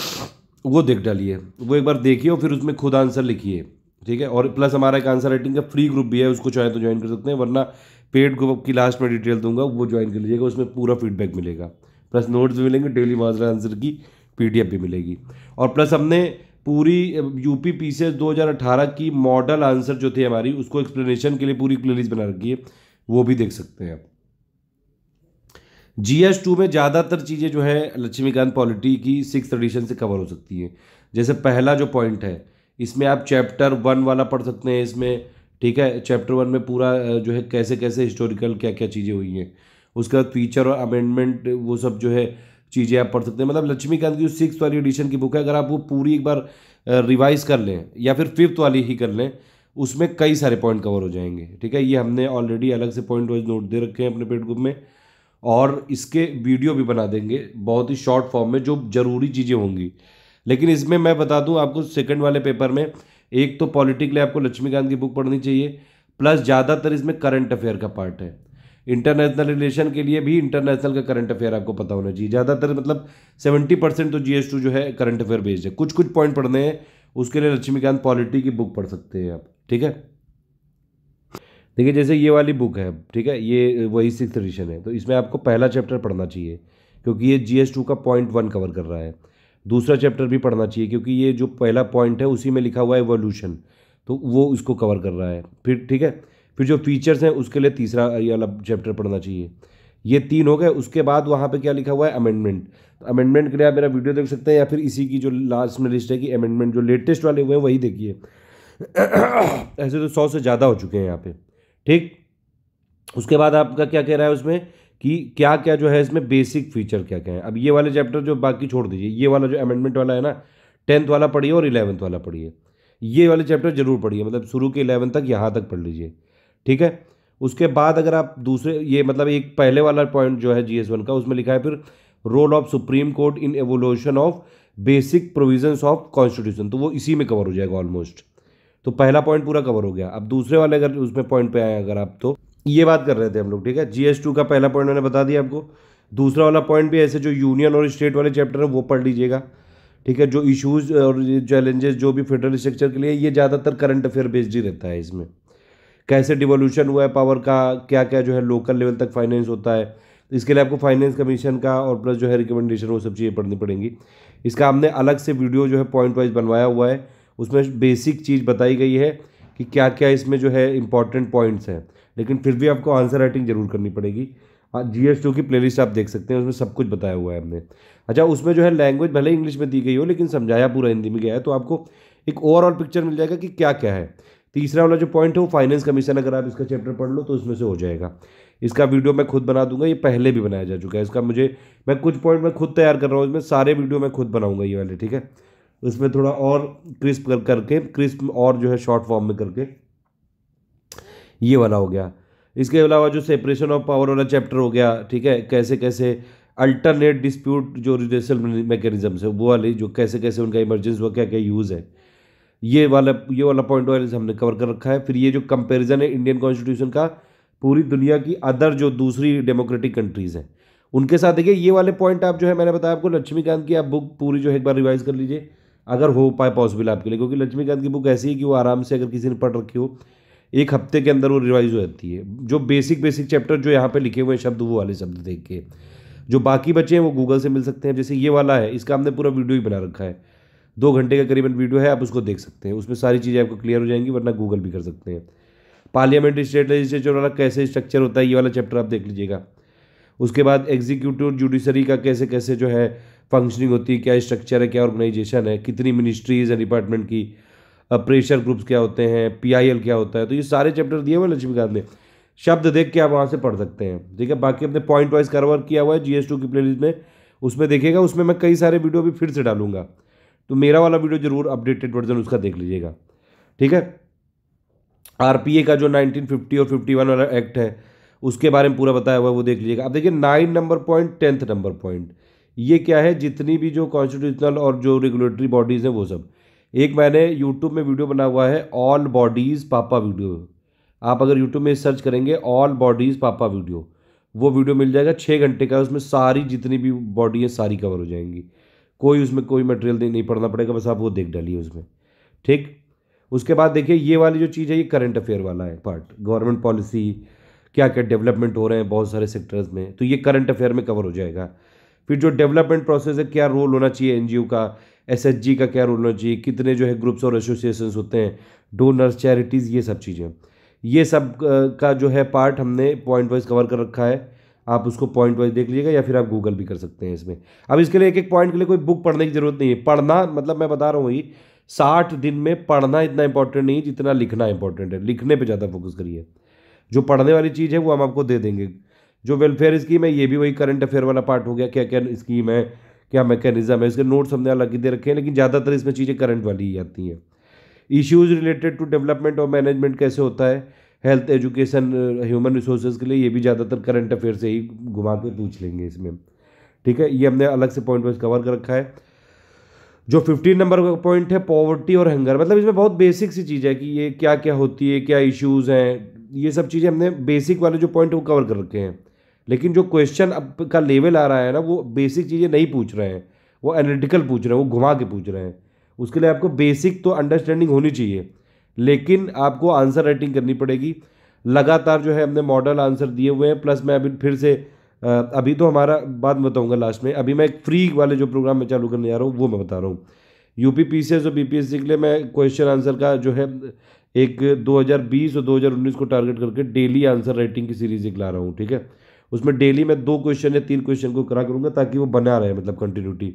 वो देख डालिए वो एक बार देखिए और फिर उसमें खुद आंसर लिखिए ठीक है और प्लस हमारा एक आंसर राइटिंग का फ्री ग्रुप भी है उसको चाहे तो ज्वाइन कर सकते हैं वरना पेड ग्रुप की लास्ट में डिटेल दूंगा वो ज्वाइन कर लीजिएगा उसमें पूरा फीडबैक मिलेगा प्लस नोट्स भी मिलेंगे डेली वाजरा आंसर की पीडीएफ भी मिलेगी और प्लस हमने पूरी यूपी पीसीएस 2018 की मॉडल आंसर जो थी हमारी उसको एक्सप्लेनेशन के लिए पूरी प्लेलिस्ट बना रखी है वो भी देख सकते हैं आप जी एस टू में ज़्यादातर चीज़ें जो है लक्ष्मीकांत पॉलिटी की सिक्स एडिशन से कवर हो सकती हैं जैसे पहला जो पॉइंट है इसमें आप चैप्टर वन वाला पढ़ सकते हैं इसमें ठीक है चैप्टर वन में पूरा जो है कैसे कैसे हिस्टोरिकल क्या क्या चीज़ें हुई हैं उसके बाद फीचर और अमेंडमेंट वो सब जो है चीज़ें आप पढ़ सकते हैं मतलब लक्ष्मीकांत की सिक्स वाली एडिशन की बुक है अगर आप वो पूरी एक बार रिवाइज कर लें या फिर फिफ्थ वाली ही कर लें उसमें कई सारे पॉइंट कवर हो जाएंगे ठीक है ये हमने ऑलरेडी अलग से पॉइंट वाइज नोट दे रखे हैं अपने पेड ग्रुप में और इसके वीडियो भी बना देंगे बहुत ही शॉर्ट फॉर्म में जो ज़रूरी चीज़ें होंगी लेकिन इसमें मैं बता दूं आपको सेकंड वाले पेपर में एक तो पॉलिटिकली आपको लक्ष्मीकांत की बुक पढ़नी चाहिए प्लस ज़्यादातर इसमें करंट अफेयर का पार्ट है इंटरनेशनल रिलेशन के लिए भी इंटरनेशनल का करंट अफेयर आपको पता होना चाहिए ज़्यादातर मतलब सेवेंटी परसेंट तो जी जो है करंट अफेयर बेस्ड है कुछ कुछ पॉइंट पढ़ने हैं उसके लिए लक्ष्मीकांत पॉलिटी की बुक पढ़ सकते हैं आप ठीक है देखिए जैसे ये वाली बुक है ठीक है ये वही सिक्स एडिशन है तो इसमें आपको पहला चैप्टर पढ़ना चाहिए क्योंकि ये जी का पॉइंट वन कवर कर रहा है दूसरा चैप्टर भी पढ़ना चाहिए क्योंकि ये जो पहला पॉइंट है उसी में लिखा हुआ है एवोल्यूशन तो वो इसको कवर कर रहा है फिर ठीक है फिर जो फीचर्स हैं उसके लिए तीसरा ये वाला चैप्टर पढ़ना चाहिए ये तीन हो गए उसके बाद वहाँ पे क्या लिखा हुआ है अमेंडमेंट तो अमेंडमेंट के लिए आप मेरा वीडियो देख सकते हैं या फिर इसी की जो लास्ट में लिस्ट है कि अमेंडमेंट जो लेटेस्ट वाले हुए हैं वही देखिए ऐसे तो सौ से ज़्यादा हो चुके हैं यहाँ पे ठीक उसके बाद आपका क्या कह रहा है उसमें कि क्या क्या जो है इसमें बेसिक फीचर क्या क्या है अब ये वाले चैप्टर जो बाकी छोड़ दीजिए ये वाला जो अमेंडमेंट वाला है ना टेंथ वाला पढ़िए और इलेवंथ वाला पढ़िए ये वाले चैप्टर जरूर पढ़िए मतलब शुरू के इलेवन तक यहाँ तक पढ़ लीजिए ठीक है उसके बाद अगर आप दूसरे ये मतलब एक पहले वाला पॉइंट जो है जी एस वन का उसमें लिखा है फिर role of supreme court in evolution of basic provisions of constitution तो वो इसी में कवर हो जाएगा ऑलमोस्ट तो पहला पॉइंट पूरा कवर हो गया अब दूसरे वाले अगर उसमें पॉइंट पे आए अगर आप तो ये बात कर रहे थे हम लोग ठीक है जी एस टू का पहला पॉइंट मैंने बता दिया आपको दूसरा वाला पॉइंट भी ऐसे जो यूनियन और स्टेट वाले चैप्टर है वो पढ़ लीजिएगा ठीक है जो इश्यूज़ और चैलेंजेस जो भी फेडरल स्ट्रक्चर के लिए ये ज़्यादातर करंट अफेयर बेस्ड ही रहता है इसमें कैसे डिवोल्यूशन हुआ है पावर का क्या क्या जो है लोकल लेवल तक फाइनेंस होता है तो इसके लिए आपको फाइनेंस कमीशन का और प्लस जो है रिकमेंडेशन वो सब चीज़ें पढ़नी पड़ेंगी इसका हमने अलग से वीडियो जो है पॉइंट वाइज बनवाया हुआ है उसमें बेसिक चीज़ बताई गई है कि क्या क्या इसमें जो है इंपॉर्टेंट पॉइंट्स हैं लेकिन फिर भी आपको आंसर राइटिंग जरूर करनी पड़ेगी जी एस टू की प्लेलिस्ट आप देख सकते हैं उसमें सब कुछ बताया हुआ है हमने अच्छा उसमें जो है लैंग्वेज भले इंग्लिश में दी गई हो लेकिन समझाया पूरा हिंदी में गया है तो आपको एक ओवरऑल पिक्चर मिल जाएगा कि क्या क्या है तीसरा वाला जो पॉइंट है वो फाइनेंस कमीशन अगर आप इसका चैप्टर पढ़ लो तो उसमें से हो जाएगा इसका वीडियो मैं खुद बना दूंगा ये पहले भी बनाया जा चुका है इसका मुझे मैं कुछ पॉइंट मैं खुद तैयार कर रहा हूँ इसमें सारे वीडियो मैं खुद बनाऊंगा ये वाले ठीक है उसमें थोड़ा और क्रिस्प कर करके क्रिस्प और जो है शॉर्ट फॉर्म में करके ये वाला हो गया इसके अलावा जो सेपरेशन ऑफ पावर वाला चैप्टर हो गया ठीक है कैसे कैसे अल्टरनेट डिस्प्यूट जो रिजेशन मैकेनिज्म है वो वाली जो कैसे कैसे उनका इमरजेंस हुआ क्या क्या यूज़ है ये वाला ये वाला पॉइंट वाइज हमने कवर कर रखा है फिर ये जो कंपैरिजन है इंडियन कॉन्स्टिट्यूशन का पूरी दुनिया की अदर जो दूसरी डेमोक्रेटिक कंट्रीज़ हैं उनके साथ देखिए ये वाले पॉइंट आप जो है मैंने बताया आपको लक्ष्मीकांत की आप बुक पूरी जो है एक बार रिवाइज कर लीजिए अगर हो पाए पॉसिबल आपके लिए क्योंकि लक्ष्मीकांत की बुक ऐसी है कि वो आराम से अगर किसी ने पढ़ रखी हो एक हफ्ते के अंदर वो रिवाइज हो जाती है जो बेसिक बेसिक चैप्टर जो यहाँ पे लिखे हुए हैं शब्द वो वाले शब्द देख के जो बाकी बचे हैं वो गूगल से मिल सकते हैं जैसे ये वाला है इसका हमने पूरा वीडियो ही बना रखा है दो घंटे का करीबन वीडियो है आप उसको देख सकते हैं उसमें सारी चीज़ें आपको क्लियर हो जाएंगी वरना गूगल भी कर सकते हैं पार्लियामेंट स्टेट लेजिस्लेचर वाला कैसे स्ट्रक्चर होता है ये वाला चैप्टर आप देख लीजिएगा उसके बाद एग्जीक्यूटिव जुडिशरी का कैसे कैसे जो है फंक्शनिंग होती है क्या स्ट्रक्चर है क्या ऑर्गेनाइजेशन है कितनी मिनिस्ट्रीज है डिपार्टमेंट की प्रेशर ग्रुप्स क्या होते हैं पीआईएल क्या होता है तो ये सारे चैप्टर दिए हुए लक्ष्मीकांत ने शब्द देख के आप वहाँ से पढ़ सकते हैं ठीक है बाकी अपने पॉइंट वाइज कवर किया हुआ है जी की प्ले में उसमें देखिएगा उसमें मैं कई सारे वीडियो भी फिर से डालूंगा तो मेरा वाला वीडियो जरूर अपडेटेड वर्जन उसका देख लीजिएगा ठीक है आरपीए का जो 1950 और 51 वाला एक्ट है उसके बारे में पूरा बताया हुआ है वो देख लीजिएगा अब देखिए नाइन नंबर पॉइंट टेंथ नंबर पॉइंट ये क्या है जितनी भी जो कॉन्स्टिट्यूशनल और जो रेगुलेटरी बॉडीज़ हैं वो सब एक मैंने यूट्यूब में वीडियो बना हुआ है ऑल बॉडीज़ पापा वीडियो आप अगर यूट्यूब में सर्च करेंगे ऑल बॉडीज़ पापा वीडियो वो वीडियो मिल जाएगा छः घंटे का उसमें सारी जितनी भी बॉडी है सारी कवर हो जाएंगी कोई उसमें कोई मटेरियल नहीं पढ़ना पड़ेगा बस आप वो देख डालिए उसमें ठीक उसके बाद देखिए ये वाली जो चीज़ है ये करंट अफेयर वाला है पार्ट गवर्नमेंट पॉलिसी क्या क्या डेवलपमेंट हो रहे हैं बहुत सारे सेक्टर्स में तो ये करंट अफेयर में कवर हो जाएगा फिर जो डेवलपमेंट प्रोसेस है क्या रोल होना चाहिए एनजीओ का एसएचजी का क्या रोल होना चाहिए कितने जो है ग्रुप्स और एसोसिएशन होते हैं डोनर्स चैरिटीज़ ये सब चीज़ें ये सब का जो है पार्ट हमने पॉइंट वाइज कवर कर रखा है आप उसको पॉइंट वाइज देख लीजिएगा या फिर आप गूगल भी कर सकते हैं इसमें अब इसके लिए एक एक पॉइंट के लिए कोई बुक पढ़ने की ज़रूरत नहीं है पढ़ना मतलब मैं बता रहा हूँ वही साठ दिन में पढ़ना इतना इंपॉर्टेंट नहीं जितना लिखना इंपॉर्टेंट है लिखने पर ज़्यादा फोकस करिए जो पढ़ने वाली चीज़ है वो हम आपको दे देंगे जो वेलफेयर स्कीम है ये भी वही करंट अफेयर वाला पार्ट हो गया क्या क्या स्कीम है क्या मैकेनिज्म है इसके नोट्स हमने अलग ही दे रखे हैं लेकिन ज़्यादातर इसमें चीज़ें करंट वाली ही आती हैं इश्यूज़ रिलेटेड टू डेवलपमेंट और मैनेजमेंट कैसे होता है हेल्थ एजुकेशन ह्यूमन रिसोर्सेज के लिए ये भी ज़्यादातर करंट अफेयर से ही घुमा के पूछ लेंगे इसमें ठीक है ये हमने अलग से पॉइंट वाइज कवर कर रखा है जो फिफ्टीन नंबर का पॉइंट है पॉवर्टी और हंगर मतलब इसमें बहुत बेसिक सी चीज़ है कि ये क्या क्या होती है क्या इश्यूज़ हैं ये सब चीज़ें हमने बेसिक वाले जो पॉइंट वो कवर कर रखे हैं लेकिन जो क्वेश्चन अब का लेवल आ रहा है ना वो बेसिक चीज़ें नहीं पूछ रहे हैं वो एनालिटिकल पूछ रहे हैं वो घुमा के पूछ रहे हैं उसके लिए आपको बेसिक तो अंडरस्टैंडिंग होनी चाहिए लेकिन आपको आंसर राइटिंग करनी पड़ेगी लगातार जो है हमने मॉडल आंसर दिए हुए हैं प्लस मैं अभी फिर से अभी तो हमारा बाद बताऊंगा लास्ट में अभी मैं एक फ्री वाले जो प्रोग्राम में चालू करने जा रहा हूँ वो मैं बता रहा हूँ U P P C S और बी पी एस सी के लिए मैं क्वेश्चन आंसर का जो है एक 2020 और 2019 को टारगेट करके डेली आंसर राइटिंग की सीरीज एक ला रहा हूँ ठीक है उसमें डेली मैं दो क्वेश्चन या तीन क्वेश्चन को करा करूँगा ताकि वो बना रहे मतलब कंटिन्यूटी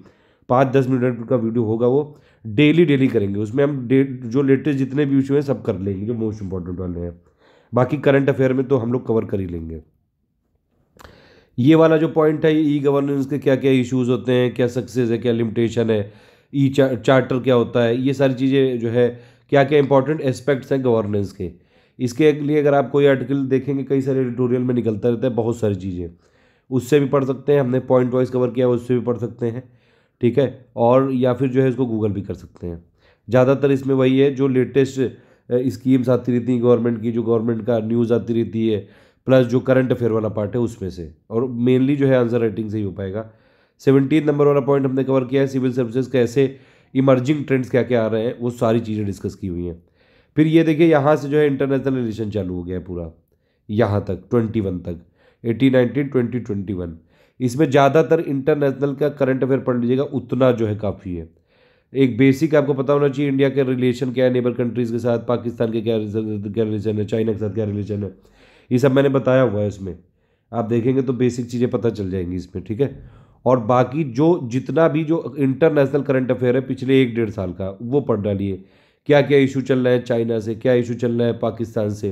पाँच दस मिनट का वीडियो होगा वो डेली डेली करेंगे उसमें हम जो लेटेस्ट जितने भी इशू हैं सब कर लेंगे जो मोस्ट इंपॉर्टेंट वाले हैं बाकी करंट अफेयर में तो हम लोग कवर कर ही लेंगे ये वाला जो पॉइंट है ई गवर्नेंस के क्या क्या इश्यूज़ होते हैं क्या सक्सेस है क्या लिमिटेशन है ई चा, चार्टर क्या होता है ये सारी चीज़ें जो है क्या क्या इंपॉर्टेंट एस्पेक्ट्स हैं गवर्नेंस के इसके लिए अगर आप कोई आर्टिकल देखेंगे कई सारे एडिटोरियल में निकलता रहता है बहुत सारी चीज़ें उससे भी पढ़ सकते हैं हमने पॉइंट वाइज कवर किया है उससे भी पढ़ सकते हैं ठीक है और या फिर जो है इसको गूगल भी कर सकते हैं ज़्यादातर इसमें वही है जो लेटेस्ट स्कीम्स आती रहती हैं गवर्नमेंट की जो गवर्नमेंट का न्यूज़ आती रहती है प्लस जो करंट अफेयर वाला पार्ट है उसमें से और मेनली जो है आंसर राइटिंग से ही हो पाएगा सेवनटीन नंबर वाला पॉइंट हमने कवर किया है सिविल सर्विसेज ऐसे इमर्जिंग ट्रेंड्स क्या क्या आ रहे हैं वो सारी चीज़ें डिस्कस की हुई हैं फिर ये देखिए यहाँ से जो है इंटरनेशनल रिलेशन चालू हो गया है पूरा यहाँ तक ट्वेंटी वन तक eighteen nineteen twenty twenty one इसमें ज़्यादातर इंटरनेशनल का करंट अफेयर पढ़ लीजिएगा उतना जो है काफ़ी है एक बेसिक आपको पता होना चाहिए इंडिया के रिलेशन क्या है नेबर कंट्रीज़ के साथ पाकिस्तान के क्या क्या रिलेशन है चाइना के साथ क्या रिलेशन है ये सब मैंने बताया हुआ है इसमें आप देखेंगे तो बेसिक चीज़ें पता चल जाएंगी इसमें ठीक है और बाकी जो जितना भी जो इंटरनेशनल करंट अफेयर है पिछले एक डेढ़ साल का वो पढ़ डालिए क्या क्या इशू चल रहा है चाइना से क्या इशू चल रहा है पाकिस्तान से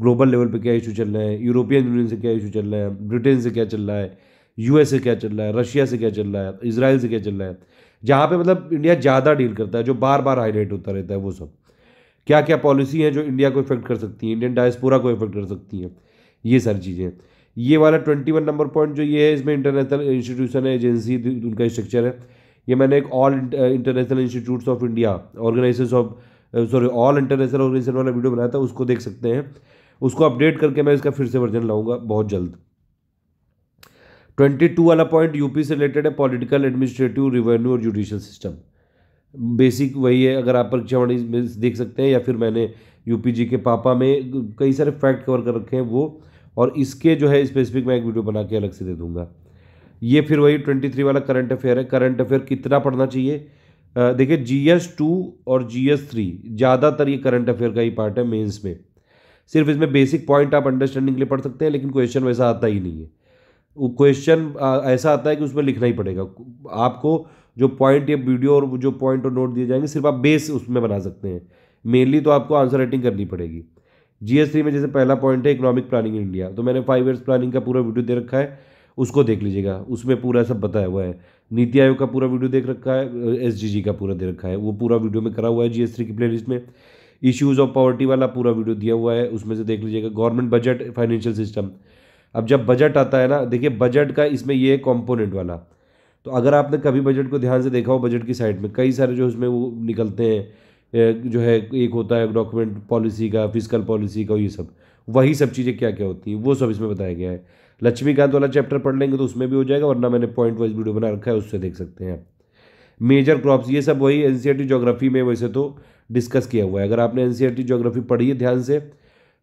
ग्लोबल लेवल पे क्या इशू चल रहा है यूरोपियन यूनियन से क्या इशू चल रहा है ब्रिटेन से क्या चल रहा है यूएसए क्या चल रहा है रशिया से क्या चल रहा है इसराइल से क्या चल रहा है जहाँ पे मतलब इंडिया ज़्यादा डील करता है जो बार बार हाईलाइट होता रहता है वो सब क्या क्या पॉलिसी हैं जो इंडिया को इफेक्ट कर सकती हैं इंडियन डायस्पोरा को इफेक्ट कर सकती हैं ये सारी चीज़ें ये वाला ट्वेंटी वन नंबर पॉइंट जो ये है इसमें इंटरनेशनल इंस्टीट्यूशन है एजेंसी उनका स्ट्रक्चर है ये मैंने एक all international institutes of India organisation of sorry all international organisation वाला वीडियो बनाया था उसको देख सकते हैं उसको अपडेट करके मैं इसका फिर से वर्जन लाऊंगा बहुत जल्द ट्वेंटी टू वाला पॉइंट यूपी से रिलेटेड है पॉलिटिकल एडमिनिस्ट्रेटिव रिवेन्यू और जुडिशियल सिस्टम बेसिक वही है अगर आप परीक्षा में देख सकते हैं या फिर मैंने यूपी जी के पापा में कई सारे फैक्ट कवर कर रखे हैं वो और इसके जो है स्पेसिफिक मैं एक वीडियो बना के अलग से दे दूंगा ये फिर वही ट्वेंटी थ्री वाला करंट अफेयर है करंट अफेयर कितना पढ़ना चाहिए देखिए जी एस टू और जी एस थ्री ज़्यादातर ये करंट अफेयर का ही पार्ट है मेंस में सिर्फ इसमें बेसिक पॉइंट आप अंडरस्टैंडिंग के लिए पढ़ सकते हैं लेकिन क्वेश्चन वैसा आता ही नहीं है क्वेश्चन ऐसा आता है कि उसमें लिखना ही पड़ेगा आपको जो पॉइंट या वीडियो और जो पॉइंट और नोट दिए जाएंगे सिर्फ आप बेस उसमें बना सकते हैं मेनली तो आपको आंसर राइटिंग करनी पड़ेगी जीएसटी में जैसे पहला पॉइंट है इकोनॉमिक प्लानिंग इन इंडिया तो मैंने फाइव ईयर्स प्लानिंग का पूरा वीडियो दे रखा है उसको देख लीजिएगा उसमें पूरा सब बताया हुआ है नीति आयोग का पूरा वीडियो देख रखा है एस का पूरा दे रखा है वो पूरा वीडियो में करा हुआ है जी की प्ले में इश्यूज़ ऑफ पॉवर्टी वाला पूरा वीडियो दिया हुआ है उसमें से देख लीजिएगा गवर्नमेंट बजट फाइनेंशियल सिस्टम अब जब बजट आता है ना देखिए बजट का इसमें ये कॉम्पोनेंट वाला तो अगर आपने कभी बजट को ध्यान से देखा हो बजट की साइड में कई सारे जो उसमें वो निकलते हैं जो है एक होता है डॉक्यूमेंट पॉलिसी का फिजिकल पॉलिसी का ये सब वही सब चीज़ें क्या क्या होती हैं वो सब इसमें बताया गया है लक्ष्मीकांत वाला चैप्टर पढ़ लेंगे तो उसमें भी हो जाएगा वरना मैंने पॉइंट वाइज वीडियो बना रखा है उससे देख सकते हैं मेजर क्रॉप्स ये सब वही एन सी ज्योग्राफी में वैसे तो डिस्कस किया हुआ है अगर आपने एन सी ज्योग्राफी पढ़ी है ध्यान से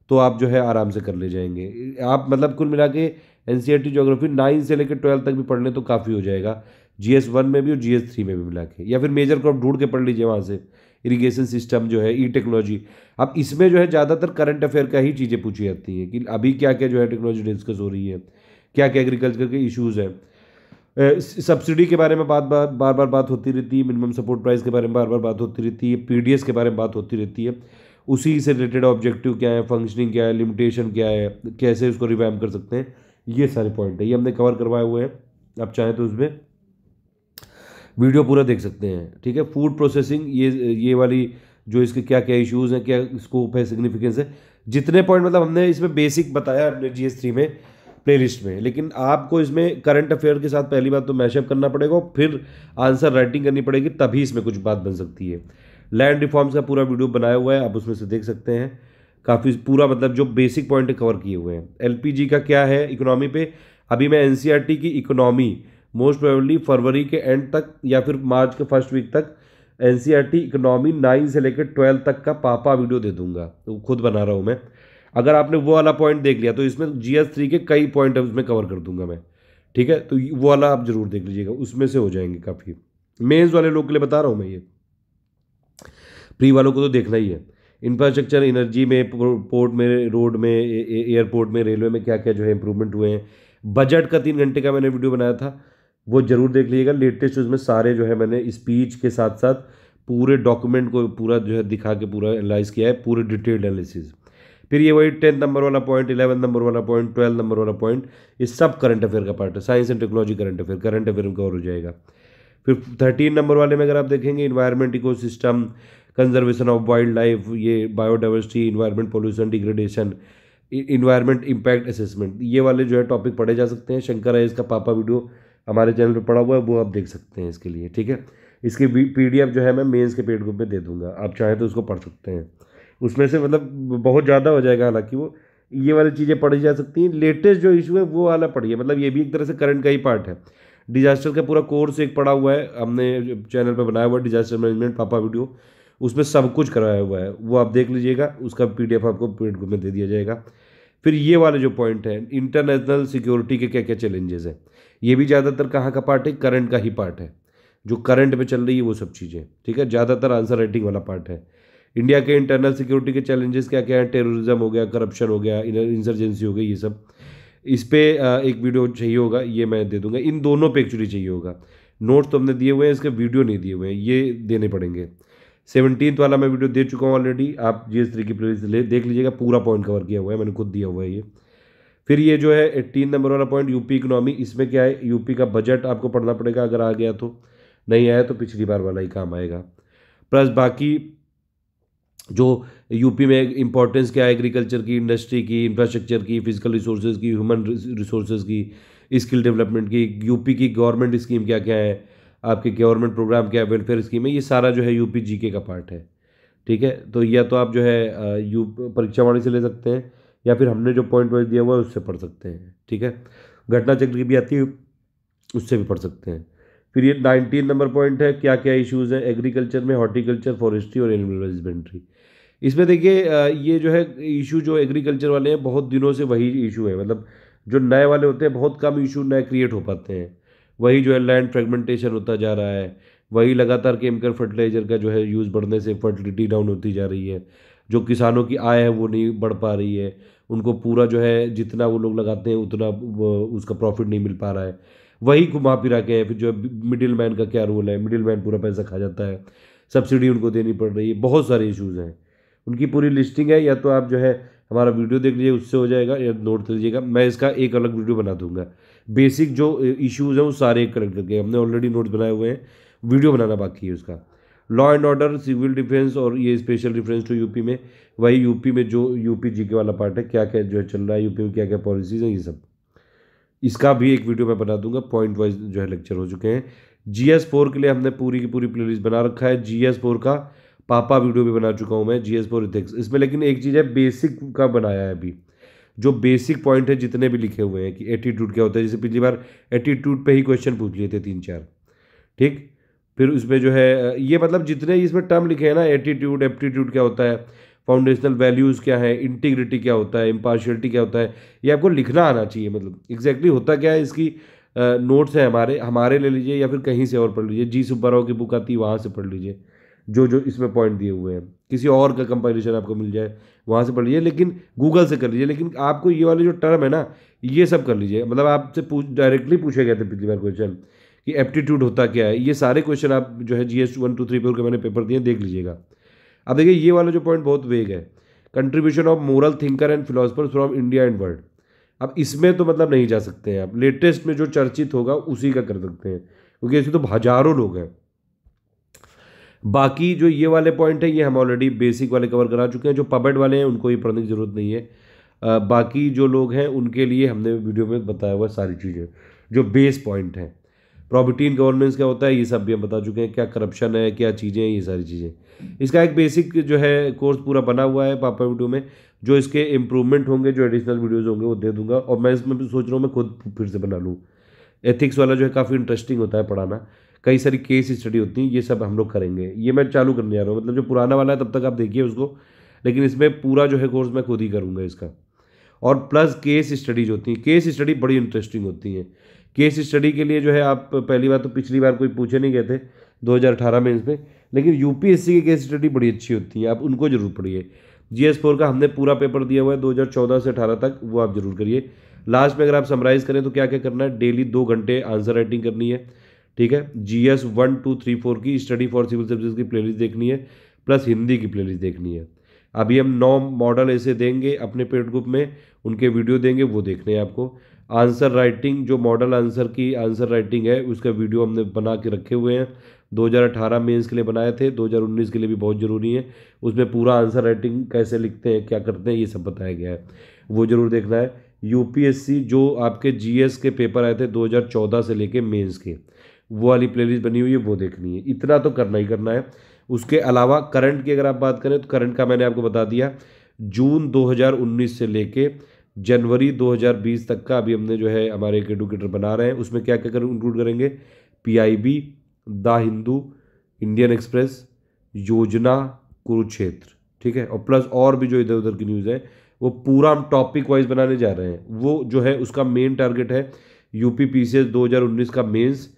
तो आप जो है आराम से कर ले जाएंगे आप मतलब कुल मिला के N C R T geography nine से लेकर ट्वेल्थ तक भी पढ़ लें तो काफ़ी हो जाएगा जी एस वन में भी और जी एस थ्री में भी मिला के या फिर मेजर को आप ढूंढ के पढ़ लीजिए वहाँ से इरीगेशन सिस्टम जो है ई टेक्नोलॉजी अब इसमें जो है ज़्यादातर करंट अफेयर का ही चीज़ें पूछी जाती हैं कि अभी क्या क्या जो है टेक्नोलॉजी डिस्कस हो रही है क्या क्या एग्रीकल्चर के इशूज़ हैं सब्सिडी के बारे में बात बार बार बार बात होती रहती है मिनिमम सपोर्ट प्राइस के बारे में बार बार बात होती रहती है एस के बारे में बात होती रहती है उसी से रिलेटेड ऑब्जेक्टिव क्या है फंक्शनिंग क्या है लिमिटेशन क्या है कैसे उसको रिवैम कर सकते हैं ये सारे पॉइंट है ये हमने कवर करवाए हुए हैं आप चाहें तो उसमें वीडियो पूरा देख सकते हैं ठीक है फूड प्रोसेसिंग ये ये वाली जो इसके क्या क्या इश्यूज़ हैं क्या स्कोप है सिग्निफिकेंस है जितने पॉइंट मतलब हमने इसमें बेसिक बताया अपने जी एस थ्री में लिस्ट में लेकिन आपको इसमें करंट अफेयर के साथ पहली बात तो मैशअप करना पड़ेगा फिर आंसर राइटिंग करनी पड़ेगी तभी इसमें कुछ बात बन सकती है लैंड रिफॉर्म्स का पूरा वीडियो बनाया हुआ है आप उसमें से देख सकते हैं काफ़ी पूरा मतलब जो बेसिक पॉइंट कवर किए हुए हैं एल का क्या है इकोनॉमी पे अभी मैं एन e की इकोनॉमी मोस्ट प्रोबेबली फरवरी के एंड तक या फिर मार्च के फर्स्ट वीक तक एन इकोनॉमी नाइन से लेकर ट्वेल्व तक का पापा वीडियो दे दूंगा तो खुद बना रहा हूँ मैं अगर आपने वो वाला पॉइंट देख लिया तो इसमें जी एस थ्री के कई पॉइंट उसमें कवर कर दूंगा मैं ठीक है तो वो वाला आप ज़रूर देख लीजिएगा उसमें से हो जाएंगे काफ़ी मेन्स वाले लोग के लिए बता रहा हूँ मैं ये प्री वालों को तो देखना ही है इंफ्रास्ट्रक्चर एनर्जी में पोर्ट में रोड में एयरपोर्ट में रेलवे में क्या क्या जो है इंप्रूवमेंट हुए हैं बजट का तीन घंटे का मैंने वीडियो बनाया था वो ज़रूर देख लीजिएगा लेटेस्ट उसमें सारे जो है मैंने स्पीच के साथ साथ पूरे डॉक्यूमेंट को पूरा जो है दिखा के पूरा एनालाइज किया है पूरे डिटेल्ड एनालिसिस फिर ये वही टेंथ नंबर वाला पॉइंट इलेवन नंबर वाला पॉइंट ट्वेल्व नंबर वाला पॉइंट ये सब करंट अफेयर का पार्ट है science and technology current affair current affair में कवर हो जाएगा फिर थर्टीन नंबर वाले में अगर आप देखेंगे environment ecosystem conservation of wildlife ये biodiversity environment pollution degradation environment impact assessment ये वाले जो है टॉपिक पढ़े जा सकते हैं शंकर है इसका पापा वीडियो हमारे चैनल पर पड़ा हुआ है वो आप देख सकते हैं इसके लिए ठीक है इसकी पी जो है मैं मेन्स के पेड ग्रुप में दे दूंगा आप चाहें तो उसको पढ़ सकते हैं उसमें से मतलब बहुत ज़्यादा हो जाएगा हालांकि वो ये वाली चीज़ें पढ़ी जा सकती हैं लेटेस्ट जो इशू है वो वाला पढ़िए मतलब ये भी एक तरह से करंट का ही पार्ट है डिजास्टर का पूरा कोर्स एक पड़ा हुआ है हमने चैनल पर बनाया हुआ है डिजास्टर मैनेजमेंट पापा वीडियो उसमें सब कुछ कराया हुआ है वो आप देख लीजिएगा उसका पी आपको प्रिंट ग्रुप में दे दिया जाएगा फिर ये वाले जो पॉइंट हैं इंटरनेशनल सिक्योरिटी के क्या क्या चैलेंजेस हैं ये भी ज़्यादातर कहाँ का पार्ट है करंट का ही पार्ट है जो करंट में चल रही है वो सब चीज़ें ठीक है ज़्यादातर आंसर राइटिंग वाला पार्ट है इंडिया के इंटरनल सिक्योरिटी के चैलेंजेस क्या क्या हैं टेररिज्म हो गया करप्शन हो गया इंसर्जेंसी हो गई ये सब इस पर एक वीडियो चाहिए होगा ये मैं दे दूंगा इन दोनों पे एक्चुअली चाहिए होगा नोट्स तो हमने दिए हुए हैं इसके वीडियो नहीं दिए हुए हैं ये देने पड़ेंगे सेवनटीन वाला मैं वीडियो दे चुका हूँ ऑलरेडी आप जी एस थ्री की प्लेज ले देख लीजिएगा पूरा पॉइंट कवर किया हुआ है मैंने खुद दिया हुआ है ये फिर ये जो है एट्टीन नंबर वाला पॉइंट यूपी इकोनॉमी इसमें क्या है यूपी का बजट आपको पढ़ना पड़ेगा अगर आ गया तो नहीं आया तो पिछली बार वाला ही काम आएगा प्लस बाकी जो यूपी में इंपॉर्टेंस क्या है एग्रीकल्चर की इंडस्ट्री की इंफ्रास्ट्रक्चर की फिजिकल रिसोर्सेज की ह्यूमन रिसोर्सेज की स्किल डेवलपमेंट की यूपी की गवर्नमेंट स्कीम क्या क्या है आपके गवर्नमेंट प्रोग्राम क्या है वेलफेयर स्कीम है ये सारा जो है यूपी जीके का पार्ट है ठीक है तो या तो आप जो है यू परीक्षा वाणी से ले सकते हैं या फिर हमने जो पॉइंट वाइज दिया हुआ है उससे पढ़ सकते हैं ठीक है घटना चक्र की भी आती है उससे भी पढ़ सकते हैं फिर ये नाइनटीन नंबर पॉइंट है क्या क्या इश्यूज़ हैं एग्रीकल्चर में हॉर्टिकल्चर फॉरेस्ट्री और एनिमल हस्बेंड्री इसमें देखिए ये जो है इशू जो एग्रीकल्चर वाले हैं बहुत दिनों से वही इशू है मतलब जो नए वाले होते हैं बहुत कम इशू नए क्रिएट हो पाते हैं वही जो है लैंड फ्रेगमेंटेशन होता जा रहा है वही लगातार केमिकल फर्टिलाइज़र का जो है यूज़ बढ़ने से फर्टिलिटी डाउन होती जा रही है जो किसानों की आय है वो नहीं बढ़ पा रही है उनको पूरा जो है जितना वो लोग लगाते हैं उतना उसका प्रॉफिट नहीं मिल पा रहा है वही घुमा फिरा के हैं फिर जो मिडिल मैन का क्या रोल है मिडिल मैन पूरा पैसा खा जाता है सब्सिडी उनको देनी पड़ रही है बहुत सारे इशूज़ हैं उनकी पूरी लिस्टिंग है या तो आप जो है हमारा वीडियो देख लीजिए उससे हो जाएगा या नोट कर लीजिएगा मैं इसका एक अलग वीडियो बना दूंगा बेसिक जो इश्यूज़ हैं वो सारे एक कलेक्ट करके हमने ऑलरेडी नोट्स बनाए हुए हैं वीडियो बनाना बाकी है उसका law and order civil defence और ये स्पेशल डिफरेंस टू यूपी में वही यूपी में जो यूपी जी के वाला पार्ट है क्या क्या जो है चल रहा है यूपी में क्या क्या पॉलिसीज़ हैं ये सब इसका भी एक वीडियो मैं बना दूंगा पॉइंट वाइज जो है लेक्चर हो चुके हैं जी एस फोर के लिए हमने पूरी की पूरी प्ले बना रखा है जी एस फोर का पापा वीडियो भी बना चुका हूँ मैं जी एस फोर इसमें लेकिन एक चीज़ है बेसिक का बनाया है अभी जो बेसिक पॉइंट है जितने भी लिखे हुए हैं कि एटीट्यूड क्या होता है जैसे पिछली बार एटीट्यूड पे ही क्वेश्चन पूछ लिए थे तीन चार ठीक फिर उसमें जो है ये मतलब जितने इसमें टर्म लिखे हैं ना एटीट्यूड एप्टीट्यूड क्या होता है फाउंडेशनल वैल्यूज़ क्या है इंटीग्रिटी क्या होता है इम्पार्शियलिटी क्या होता है ये आपको लिखना आना चाहिए मतलब एग्जैक्टली होता क्या है इसकी नोट्स हैं हमारे हमारे ले लीजिए या फिर कहीं से और पढ़ लीजिए जी सुब्बा राव की बुक आती है वहाँ से पढ़ लीजिए जो जो इसमें पॉइंट दिए हुए हैं किसी और का कंपाइलेशन आपको मिल जाए वहाँ से पढ़ लीजिए लेकिन गूगल से कर लीजिए लेकिन आपको ये वाले जो टर्म है ना ये सब कर लीजिए मतलब आपसे पूछ डायरेक्टली पूछे गए थे पिछली बार क्वेश्चन कि एप्टीट्यूड होता क्या है ये सारे क्वेश्चन आप जो है G S one two three four के मैंने पेपर दिए देख लीजिएगा अब देखिए ये वाला जो पॉइंट बहुत वेग है contribution of moral thinker and philosopher from India and world अब इसमें तो मतलब नहीं जा सकते हैं आप लेटेस्ट में जो चर्चित होगा उसी का कर सकते हैं क्योंकि ऐसे तो हजारों लोग हैं बाकी जो ये वाले पॉइंट हैं ये हम ऑलरेडी बेसिक वाले कवर करा चुके हैं जो पबेड वाले हैं उनको ये पढ़ने की ज़रूरत नहीं है आ, बाकी जो लोग हैं उनके लिए हमने वीडियो में बताया हुआ सारी चीज़ें जो बेस पॉइंट हैं प्रॉपर्टी इन गवर्नेंस क्या होता है ये सब भी हम बता चुके हैं क्या करप्शन है क्या चीज़ें हैं ये सारी चीज़ें इसका एक बेसिक जो है कोर्स पूरा बना हुआ है पापा वीडियो में जो इसके इम्प्रूवमेंट होंगे जो एडिशनल वीडियोज़ होंगे वो दे दूंगा और मैं इसमें भी सोच रहा हूँ मैं खुद फिर से बना लूँ एथिक्स वाला जो है काफ़ी इंटरेस्टिंग होता है पढ़ाना कई सारी केस स्टडी होती हैं ये सब हम लोग करेंगे ये मैं चालू करने जा रहा हूँ मतलब जो पुराना वाला है तब तक आप देखिए उसको लेकिन इसमें पूरा जो है कोर्स मैं खुद ही करूँगा इसका और प्लस केस स्टडीज होती हैं केस स्टडी बड़ी इंटरेस्टिंग होती हैं केस स्टडी के लिए जो है आप पहली बार तो पिछली बार कोई पूछे नहीं गए थे 2018 में इसमें लेकिन यू की केस स्टडी बड़ी अच्छी होती है आप उनको जरूर पढ़िए जी एस फोर का हमने पूरा पेपर दिया हुआ है 2014 से 18 तक वो आप जरूर करिए लास्ट में अगर आप समराइज़ करें तो क्या क्या करना है डेली दो घंटे आंसर राइटिंग करनी है ठीक है G S one two three four की स्टडी फॉर सिविल सर्विस की प्लेलिस्ट देखनी है प्लस हिंदी की प्लेलिस्ट देखनी है अभी हम नौ मॉडल ऐसे देंगे अपने पेड ग्रुप में उनके वीडियो देंगे वो देखने हैं आपको आंसर राइटिंग जो मॉडल आंसर की आंसर राइटिंग है उसका वीडियो हमने बना के रखे हुए हैं 2018 मेंस के लिए बनाए थे 2019 के लिए भी बहुत ज़रूरी है उसमें पूरा आंसर राइटिंग कैसे लिखते हैं क्या करते हैं ये सब बताया गया है वो ज़रूर देखना है यूपीएससी जो आपके जीएस के पेपर आए थे 2014 से लेके मेंस के वो वाली प्लेलिस्ट बनी हुई है वो देखनी है इतना तो करना ही करना है उसके अलावा करंट की अगर आप बात करें तो करंट का मैंने आपको बता दिया जून 2019 से लेके जनवरी 2020 तक का अभी हमने जो है हमारे एक एडुकेटर बना रहे हैं उसमें क्या क्या कर इंक्लूड करेंगे PIB the Hindu Indian Express Yojana Kurukshetra ठीक है और प्लस और भी जो इधर उधर की न्यूज़ है वो पूरा हम टॉपिक वाइज बनाने जा रहे हैं वो जो है उसका मेन टारगेट है यूपी पी सी एस दो हज़ार उन्नीस का मेंस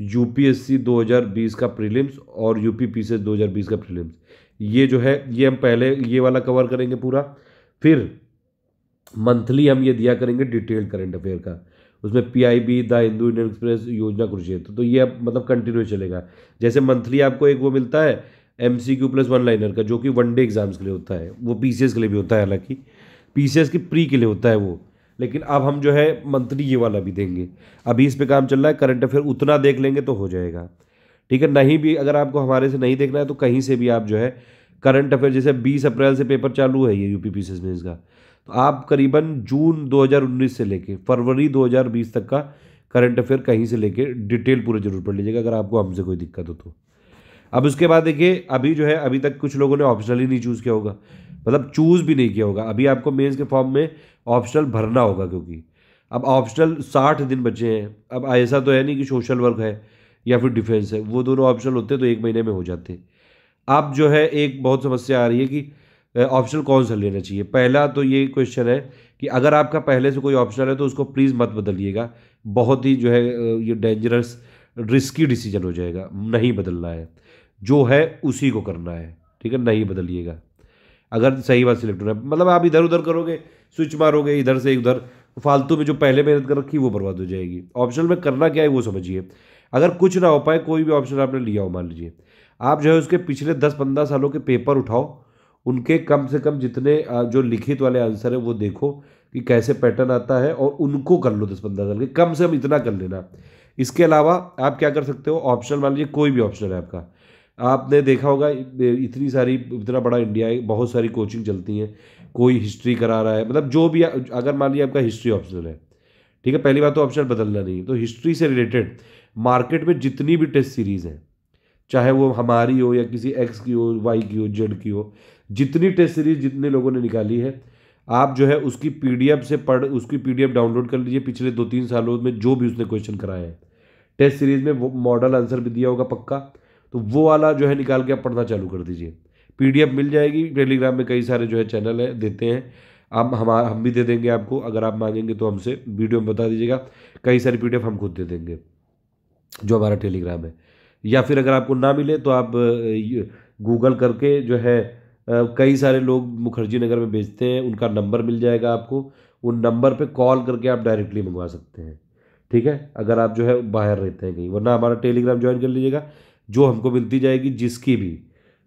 यूपीएससी 2020 का प्रीलिम्स और यूपी पीसेस 2020 का प्रीलिम्स ये जो है ये हम पहले ये वाला कवर करेंगे पूरा फिर मंथली हम ये दिया करेंगे डिटेल्ड करंट अफेयर का उसमें PIB the Hindu Indian Express Yojana Kurukshetra तो ये अब मतलब कंटिन्यू चलेगा जैसे मंथली आपको एक वो मिलता है M C Q plus one liner का जो कि वनडे एग्जाम्स के लिए होता है वो पी के लिए भी होता है हालांकि पी की प्री के लिए होता है वो लेकिन अब हम जो है मंथली ये वाला भी देंगे अभी इस पे काम चल रहा है करंट अफेयर उतना देख लेंगे तो हो जाएगा ठीक है नहीं भी अगर आपको हमारे से नहीं देखना है तो कहीं से भी आप जो है करंट अफेयर जैसे बीस अप्रैल से पेपर चालू है ये यूपी पी सी का तो आप करीबन जून 2019 से लेके फरवरी 2020 तक का करंट अफेयर कहीं से लेके डिटेल पूरा जरूर पढ़ लीजिएगा अगर आपको हमसे कोई दिक्कत हो तो अब उसके बाद देखिए अभी जो है अभी तक कुछ लोगों ने ऑप्शनली नहीं चूज़ किया होगा मतलब चूज़ भी नहीं किया होगा अभी आपको मेंस के फॉर्म में ऑप्शनल भरना होगा क्योंकि अब ऑप्शनल साठ दिन बचे हैं अब ऐसा तो है नहीं कि सोशल वर्क है या फिर डिफेंस है वो दोनों ऑप्शनल होते तो एक महीने में हो जाते अब जो है एक बहुत समस्या आ रही है कि ऑप्शनल कौन सा लेना चाहिए पहला तो ये क्वेश्चन है कि अगर आपका पहले से कोई ऑप्शनल है तो उसको प्लीज़ मत बदलिएगा बहुत ही जो है ये डेंजरस रिस्की डिसीजन हो जाएगा नहीं बदलना है जो है उसी को करना है ठीक है नहीं बदलिएगा अगर सही बात सिलेक्ट हो रहा है मतलब आप इधर उधर करोगे स्विच मारोगे इधर से उधर फालतू में जो पहले मेहनत कर रखी वो बर्बाद हो जाएगी ऑप्शनल में करना क्या है वो समझिए अगर कुछ ना हो पाए कोई भी ऑप्शन आपने लिया हो मान लीजिए आप जो है उसके पिछले दस पंद्रह सालों के पेपर उठाओ उनके कम से कम जितने जो लिखित वाले आंसर है वो देखो कि कैसे पैटर्न आता है और उनको कर लो दस पंद्रह साल के कम से कम इतना कर लेना इसके अलावा आप क्या कर सकते हो ऑप्शन मान लीजिए कोई भी ऑप्शन है आपका आपने देखा होगा इतनी सारी इतना बड़ा इंडिया है बहुत सारी कोचिंग चलती हैं कोई हिस्ट्री करा रहा है मतलब जो भी अगर मान लीजिए आपका हिस्ट्री ऑप्शन है ठीक है पहली बात तो ऑप्शन बदलना नहीं है तो हिस्ट्री से रिलेटेड मार्केट में जितनी भी टेस्ट सीरीज़ हैं चाहे वो हमारी हो या किसी एक्स की हो वाई की हो जेड की हो जितनी टेस्ट सीरीज़ जितने लोगों ने निकाली है आप जो है उसकी पी से पढ़ उसकी पी डाउनलोड कर लीजिए पिछले दो तीन सालों में जो भी उसने क्वेश्चन कराए हैं टेस्ट सीरीज़ में वो मॉडल आंसर भी दिया होगा पक्का तो वो वाला जो है निकाल के आप पढ़ना चालू कर दीजिए पीडीएफ मिल जाएगी टेलीग्राम में कई सारे जो है चैनल है देते हैं आप हमारा हम भी दे देंगे आपको अगर आप मांगेंगे तो हमसे वीडियो में बता दीजिएगा कई सारी पी हम खुद दे देंगे जो हमारा टेलीग्राम है या फिर अगर आपको ना मिले तो आप गूगल करके जो है कई सारे लोग मुखर्जी नगर में बेचते हैं उनका नंबर मिल जाएगा आपको उन नंबर पे कॉल करके आप डायरेक्टली मंगवा सकते हैं ठीक है अगर आप जो है बाहर रहते हैं कहीं वरना हमारा टेलीग्राम ज्वाइन कर लीजिएगा जो हमको मिलती जाएगी जिसकी भी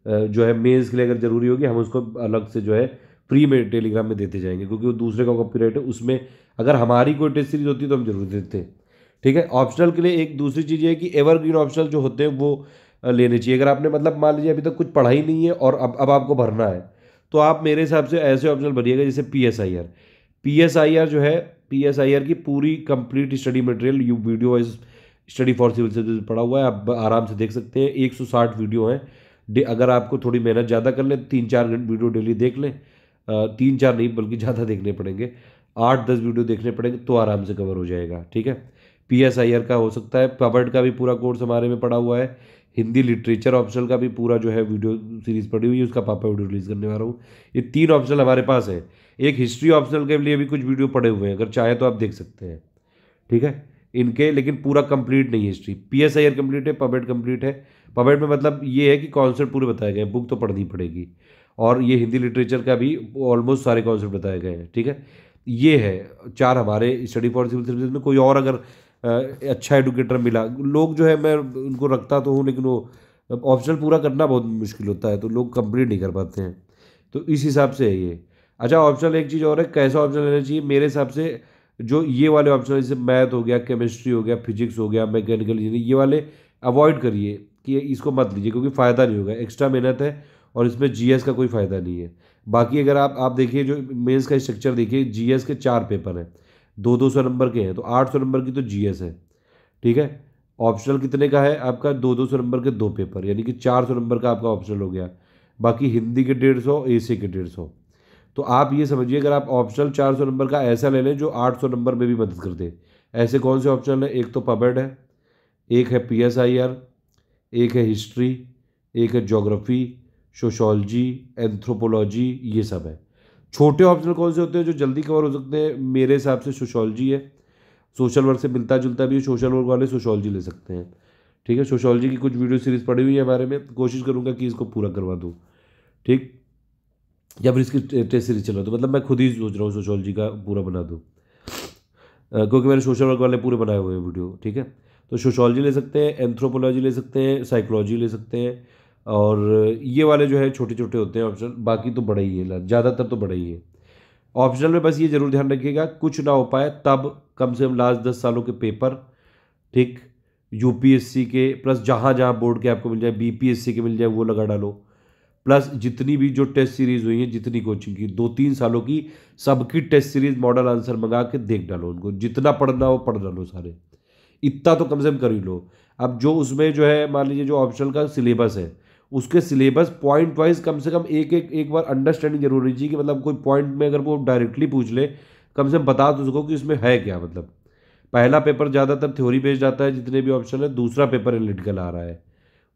जो है मेल्स के लिए अगर ज़रूरी होगी हम उसको अलग से जो है फ्री में टेलीग्राम में देते जाएंगे क्योंकि वो दूसरे का कॉपी है उसमें अगर हमारी कोई टेस्ट सीरीज होती है तो हम जरूर देते हैं ठीक है ऑप्शनल के लिए एक दूसरी चीज़ ये है कि एवरग्रीन ऑप्शनल जो होते हैं वो लेने चाहिए अगर आपने मतलब मान लीजिए अभी तक कुछ पढ़ा ही नहीं है और अब अब आपको भरना है तो आप मेरे हिसाब से ऐसे ऑप्शनल भरिएगा जैसे P S I R P S I R जो है पी एस आई आर की पूरी कंप्लीट स्टडी मटेरियल यू video wise study for civil service पढ़ा हुआ है आप आराम से देख सकते हैं एक सौ साठ वीडियो हैं अगर आपको थोड़ी मेहनत ज़्यादा कर लें तीन चार वीडियो डेली देख लें तीन चार नहीं बल्कि ज़्यादा देखने पड़ेंगे आठ दस वीडियो देखने पड़ेंगे तो आराम से कवर हो जाएगा ठीक है पी एस आई आर का हो सकता है पवर्ड का भी पूरा कोर्स हमारे में पड़ा हुआ है हिंदी लिटरेचर ऑप्शनल का भी पूरा जो है वीडियो सीरीज़ पड़ी हुई है उसका पापा वीडियो रिलीज़ करने वाला हूँ ये तीन ऑप्शनल हमारे पास है एक हिस्ट्री ऑप्शनल के लिए भी कुछ वीडियो पड़े हुए हैं अगर चाहें तो आप देख सकते हैं ठीक है इनके लेकिन पूरा कंप्लीट नहीं है history P S I R complete है पबेट कम्प्लीट है पबेट में मतलब ये है कि कॉन्सेप्ट पूरे बताए गए हैं बुक तो पढ़नी पड़ेगी और ये हिंदी लिटरेचर का भी ऑलमोस्ट सारे कॉन्सेप्ट बताए गए हैं ठीक है ये है चार हमारे स्टडी फॉर सिविल सर्विस में कोई और अगर अच्छा एडुकेटर मिला लोग जो है मैं उनको रखता तो हूँ लेकिन वो ऑप्शनल पूरा करना बहुत मुश्किल होता है तो लोग कंप्लीट नहीं कर पाते हैं तो इस हिसाब से है ये अच्छा ऑप्शनल एक चीज़ और है कैसा ऑप्शन लेना चाहिए मेरे हिसाब से जो ये वाले ऑप्शन जैसे मैथ हो गया केमिस्ट्री हो गया फिजिक्स हो गया मैकेनिकल इंजीनियरिंग ये वाले अवॉइड करिए कि इसको मत लीजिए क्योंकि फ़ायदा नहीं होगा एक्स्ट्रा मेहनत है और इसमें जी का कोई फ़ायदा नहीं है बाकी अगर आप आप देखिए जो मेन्स का स्ट्रक्चर देखिए जी के चार पेपर हैं दो दो सौ नंबर के हैं तो आठ सौ नंबर की तो जी है ठीक है ऑप्शनल कितने का है आपका दो दो सौ नंबर के दो पेपर यानी कि चार सौ नंबर का आपका ऑप्शनल हो गया बाकी हिंदी के डेढ़ सौ ए के डेढ़ सौ तो आप ये समझिए अगर आप ऑप्शनल चार सौ नंबर का ऐसा ले लें जो आठ सौ नंबर में भी मदद कर दे ऐसे कौन से ऑप्शन हैं एक तो पबेड है एक है पी एस आई आर एक है हिस्ट्री एक है जोग्राफ़ी सोशोलॉजी एंथ्रोपोलॉजी ये सब है छोटे ऑप्शनल कौन से होते हैं जो जल्दी कवर हो सकते हैं मेरे हिसाब से सोशोलॉजी है सोशल वर्क से मिलता जुलता भी सोशल वर्क वाले सोशोलॉजी ले सकते हैं ठीक है सोशोलॉजी की कुछ वीडियो सीरीज़ पड़ी हुई है हमारे में कोशिश करूँगा कि इसको पूरा करवा दूँ ठीक या फिर इसकी टेस्ट सीरीज चला तो मतलब मैं खुद ही सोच रहा हूँ सोशोलॉजी का पूरा बना दूँ क्योंकि मैंने सोशल वर्क वाले पूरे बनाए हुए हैं वीडियो ठीक है तो सोशोलॉजी ले सकते हैं एंथ्रोपोलॉजी ले सकते हैं साइकोलॉजी ले सकते हैं और ये वाले जो है छोटे छोटे होते हैं ऑप्शन बाकी तो बड़ा ही है ज़्यादातर तो बड़ा ही है ऑप्शनल में बस ये ज़रूर ध्यान रखिएगा कुछ ना हो पाए तब कम से कम लास्ट दस सालों के पेपर ठीक यूपीएससी के प्लस जहाँ जहाँ बोर्ड के आपको मिल जाए बीपीएससी के मिल जाए वो लगा डालो प्लस जितनी भी जो टेस्ट सीरीज़ हुई है जितनी कोचिंग की दो तीन सालों की सबकी टेस्ट सीरीज़ मॉडल आंसर मंगा के देख डालो उनको जितना पढ़ना हो पढ़ डालो सारे इतना तो कम से कम कर ही लो अब जो उसमें जो है मान लीजिए जो ऑप्शनल का सिलेबस है उसके सिलेबस पॉइंट वाइज कम से कम एक एक एक बार अंडरस्टैंडिंग जरूर चाहिए कि मतलब कोई पॉइंट में अगर वो डायरेक्टली पूछ ले कम से कम बता दो तो उसको कि उसमें है क्या मतलब पहला पेपर ज़्यादातर थ्योरी बेस्ड आता है जितने भी ऑप्शन है दूसरा पेपर एनालिटिकल आ रहा है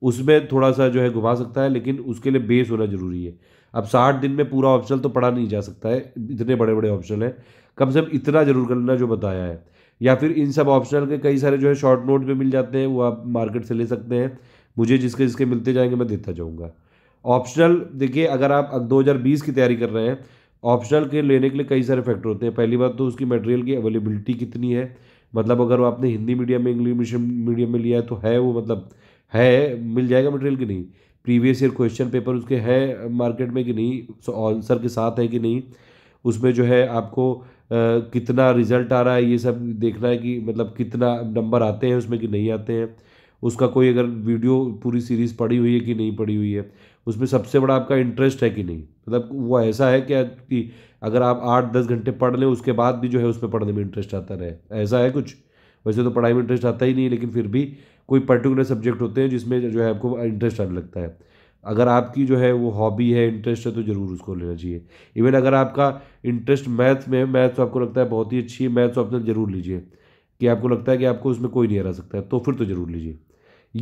उसमें थोड़ा सा जो है घुमा सकता है लेकिन उसके लिए बेस होना ज़रूरी है अब साठ दिन में पूरा ऑप्शन तो पढ़ा नहीं जा सकता है इतने बड़े बड़े ऑप्शन हैं कम से कम इतना ज़रूर करना जो बताया है या फिर इन सब ऑप्शनल के कई सारे जो है शॉर्ट नोट में मिल जाते हैं वो आप मार्केट से ले सकते हैं मुझे जिसके जिसके मिलते जाएंगे मैं देता जाऊँगा ऑप्शनल देखिए अगर आप 2020 की तैयारी कर रहे हैं ऑप्शनल के लेने के लिए कई सारे फैक्टर होते हैं पहली बात तो उसकी मटेरियल की अवेलेबिलिटी कितनी है मतलब अगर वो आपने हिंदी मीडियम में इंग्लिश मीडियम में लिया है तो है वो मतलब है मिल जाएगा मटेरियल कि नहीं प्रीवियस ईयर क्वेश्चन पेपर उसके है मार्केट में कि नहीं आंसर के साथ है कि नहीं उसमें जो है आपको आ, कितना रिजल्ट आ रहा है ये सब देखना है कि मतलब कितना नंबर आते हैं उसमें कि नहीं आते हैं उसका कोई अगर वीडियो पूरी सीरीज़ पड़ी हुई है कि नहीं पड़ी हुई है उसमें सबसे बड़ा आपका इंटरेस्ट है कि नहीं मतलब वो ऐसा है क्या कि अगर आप आठ दस घंटे पढ़ लें उसके बाद भी जो है उसमें पढ़ने में इंटरेस्ट आता रहे ऐसा है कुछ वैसे तो पढ़ाई में इंटरेस्ट आता ही नहीं लेकिन फिर भी कोई पर्टिकुलर सब्जेक्ट होते हैं जिसमें जो है आपको इंटरेस्ट आने लगता है अगर आपकी जो है वो हॉबी है इंटरेस्ट है तो ज़रूर उसको लेना चाहिए इवन अगर आपका इंटरेस्ट मैथ्स में है मैथ्स तो आपको लगता है बहुत ही अच्छी है मैथ्स ऑप्शन ज़रूर लीजिए कि आपको लगता है कि आपको उसमें कोई नहीं हरा सकता है तो फिर तो ज़रूर लीजिए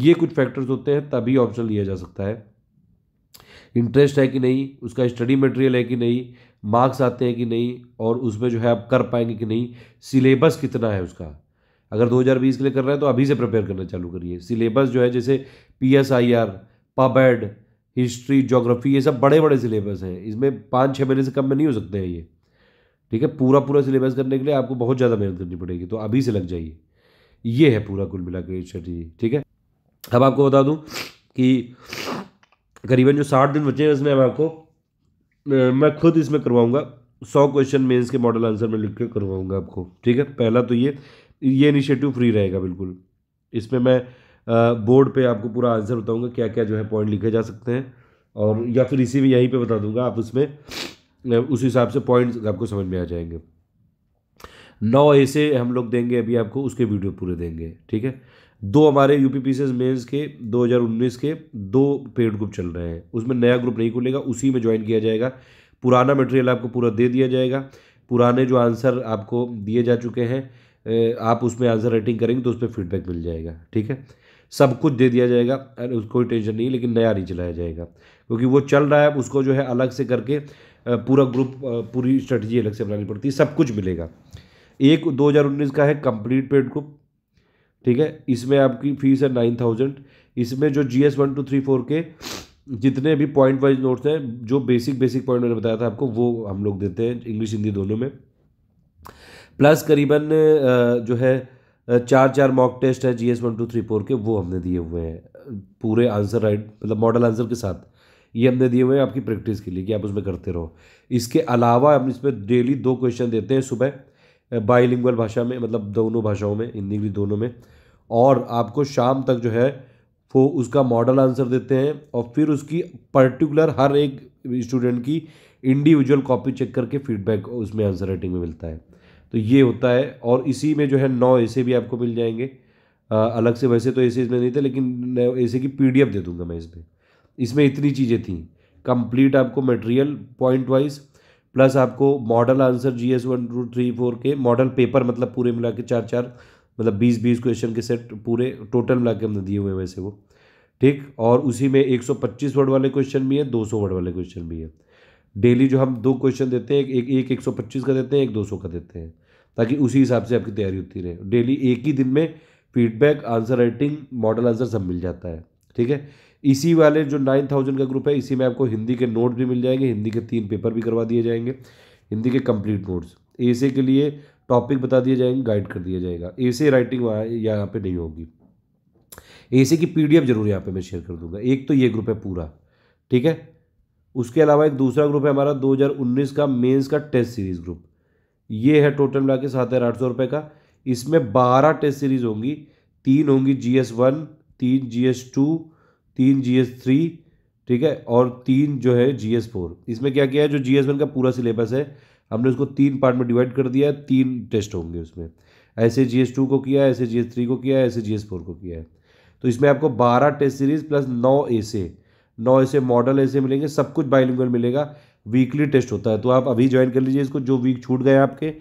ये कुछ फैक्टर्स होते हैं तभी ऑप्शन लिया जा सकता है इंटरेस्ट है कि नहीं उसका स्टडी मटेरियल है कि नहीं मार्क्स आते हैं कि नहीं और उसमें जो है आप कर पाएंगे कि नहीं सिलेबस कितना है उसका अगर 2020 के लिए कर रहे हैं तो अभी से प्रिपेयर करना चालू करिए सिलेबस जो है जैसे पी एस आई आर पबेड हिस्ट्री जोग्राफी ये सब बड़े बड़े सिलेबस हैं इसमें पाँच छः महीने से कम में नहीं हो सकते हैं ये ठीक है पूरा पूरा सिलेबस करने के लिए आपको बहुत ज़्यादा मेहनत करनी पड़ेगी तो अभी से लग जाइए ये है पूरा कुल मिला के स्ट्रेटेजी ठीक है अब आपको बता दूँ कि करीबन जो साठ दिन बचे हैं इसमें मैं आपको मैं खुद इसमें करवाऊँगा सौ क्वेश्चन मेंस के मॉडल आंसर में लिख के करवाऊँगा आपको ठीक है पहला तो ये ये इनिशिएटिव फ्री रहेगा बिल्कुल इसमें मैं बोर्ड पे आपको पूरा आंसर बताऊंगा क्या क्या जो है पॉइंट लिखे जा सकते हैं और या फिर इसी में यहीं पे बता दूंगा आप उसमें उस हिसाब से पॉइंट्स आपको समझ में आ जाएंगे नौ ऐसे हम लोग देंगे अभी आपको उसके वीडियो पूरे देंगे ठीक है दो हमारे यू पी पी मेन्स के 2019 के दो पेड ग्रुप चल रहे हैं उसमें नया ग्रुप नहीं खुलेगा उसी में ज्वाइन किया जाएगा पुराना मटेरियल आपको पूरा दे दिया जाएगा पुराने जो आंसर आपको दिए जा चुके हैं आप उसमें आंसर राइटिंग करेंगे तो उस पर फीडबैक मिल जाएगा ठीक है सब कुछ दे दिया जाएगा उसको टेंशन नहीं लेकिन नया नहीं चलाया जाएगा क्योंकि वो चल रहा है उसको जो है अलग से करके पूरा ग्रुप पूरी स्ट्रेटजी अलग से बनानी पड़ती है सब कुछ मिलेगा एक 2019 का है कंप्लीट पेड ग्रुप ठीक है इसमें आपकी फ़ीस है नाइन थाउजेंड इसमें जो G S one two three four के जितने भी पॉइंट वाइज नोट्स हैं जो बेसिक बेसिक पॉइंट मैंने बताया था आपको वो हम लोग देते हैं इंग्लिश हिंदी दोनों में प्लस करीबन जो है चार चार मॉक टेस्ट है G S one two three four के वो हमने दिए हुए हैं पूरे आंसर राइट मतलब मॉडल आंसर के साथ ये हमने दिए हुए हैं आपकी प्रैक्टिस के लिए कि आप उसमें करते रहो इसके अलावा हम इसमें डेली दो क्वेश्चन देते हैं सुबह बाईलिंगुअल भाषा में मतलब दोनों भाषाओं में हिंदी भी दोनों में और आपको शाम तक जो है वो उसका मॉडल आंसर देते हैं और फिर उसकी पर्टिकुलर हर एक स्टूडेंट की इंडिविजुअल कॉपी चेक करके फीडबैक उसमें आंसर राइटिंग में मिलता है तो ये होता है और इसी में जो है नौ ऐसे भी आपको मिल जाएंगे आ, अलग से वैसे तो ऐसे इसमें नहीं थे लेकिन ऐसे की पी दे दूंगा मैं इसमें इसमें इतनी चीज़ें थी कंप्लीट आपको मटेरियल पॉइंट वाइज प्लस आपको model answer G S one two three four के मॉडल पेपर मतलब पूरे मिला के चार चार मतलब बीस बीस क्वेश्चन के सेट पूरे टोटल मिला के हमने दिए हुए हैं वैसे वो ठीक और उसी में एक सौ पच्चीस वर्ड वाले क्वेश्चन भी हैं दो सौ वर्ड वाले क्वेश्चन भी हैं डेली जो हम दो क्वेश्चन देते हैं एक एक एक सौ पच्चीस का देते हैं एक दो सौ का देते हैं ताकि उसी हिसाब से आपकी तैयारी होती रहे डेली एक ही दिन में feedback answer writing model answer सब मिल जाता है ठीक है इसी वाले जो नाइन थाउजेंड का ग्रुप है इसी में आपको हिंदी के नोट भी मिल जाएंगे हिंदी के तीन पेपर भी करवा दिए जाएंगे हिंदी के कंप्लीट नोट्स ऐसे के लिए टॉपिक बता दिए जाएंगे गाइड कर दिया जाएगा ऐसे राइटिंग वहाँ यहाँ पे नहीं होगी ऐसे की पीडीएफ जरूर यहाँ पे मैं शेयर कर दूंगा एक तो ये ग्रुप है पूरा ठीक है उसके अलावा एक दूसरा ग्रुप है हमारा 2019 का मेंस का टेस्ट सीरीज़ ग्रुप ये है टोटल मिला के सात हज़ार आठ सौ रुपये का इसमें बारह टेस्ट सीरीज़ होंगी तीन होंगी जी एस वन तीन जी एस टू तीन जी एस थ्री ठीक है और तीन जो है जी एस फोर इसमें क्या किया है जो जी एस वन का पूरा सिलेबस है हमने उसको तीन पार्ट में डिवाइड कर दिया है तीन टेस्ट होंगे उसमें ऐसे जी एस टू को किया है ऐसे जी एस थ्री को किया है ऐसे जी एस फोर को किया है तो इसमें आपको बारह टेस्ट सीरीज़ प्लस नौ ए नौ ऐसे मॉडल ऐसे मिलेंगे सब कुछ बाईलिंगुअल मिलेगा वीकली टेस्ट होता है तो आप अभी ज्वाइन कर लीजिए इसको जो वीक छूट गए आपके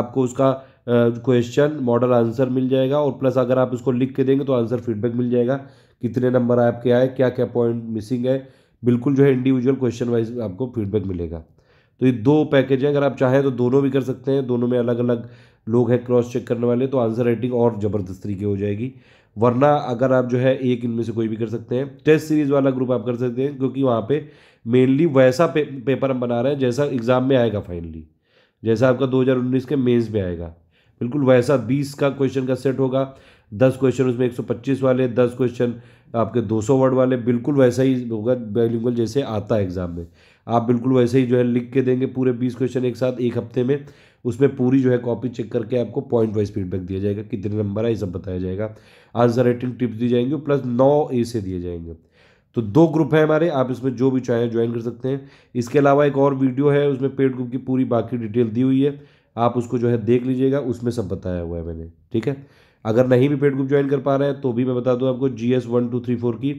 आपको उसका क्वेश्चन मॉडल आंसर मिल जाएगा और प्लस अगर आप उसको लिख के देंगे तो आंसर फीडबैक मिल जाएगा कितने नंबर आपके आए क्या क्या पॉइंट मिसिंग है बिल्कुल जो है इंडिविजुअल क्वेश्चन वाइज आपको फीडबैक मिलेगा तो ये दो पैकेज हैं अगर आप चाहें तो दोनों भी कर सकते हैं दोनों में अलग अलग लोग हैं क्रॉस चेक करने वाले तो आंसर राइटिंग और ज़बरदस्त तरीके हो जाएगी वरना अगर आप जो है एक इनमें से कोई भी कर सकते हैं टेस्ट सीरीज़ वाला ग्रुप आप कर सकते हैं क्योंकि वहाँ पे मेनली वैसा पे, पेपर हम बना रहे हैं जैसा एग्ज़ाम में आएगा फाइनली जैसा आपका 2019 के मेंस में आएगा बिल्कुल वैसा 20 का क्वेश्चन का सेट होगा 10 क्वेश्चन उसमें 125 वाले 10 क्वेश्चन आपके 200 वर्ड वाले बिल्कुल वैसा ही होगा बिल्कुल जैसे आता है एग्ज़ाम में आप बिल्कुल वैसे ही जो है लिख के देंगे पूरे बीस क्वेश्चन एक साथ एक हफ्ते में उसमें पूरी जो है कॉपी चेक करके आपको पॉइंट वाइज फीडबैक दिया जाएगा कितने नंबर है ये सब बताया जाएगा आंसर राइटिंग टिप्स दी जाएंगी प्लस नौ ए से दिए जाएंगे तो दो ग्रुप है हमारे आप इसमें जो भी चाहें ज्वाइन कर सकते हैं इसके अलावा एक और वीडियो है उसमें पेड ग्रुप की पूरी बाकी डिटेल दी हुई है आप उसको जो है देख लीजिएगा उसमें सब बताया हुआ है मैंने ठीक है अगर नहीं भी पेड ग्रुप ज्वाइन कर पा रहे हैं तो भी मैं बता दूं आपको G S one two three four की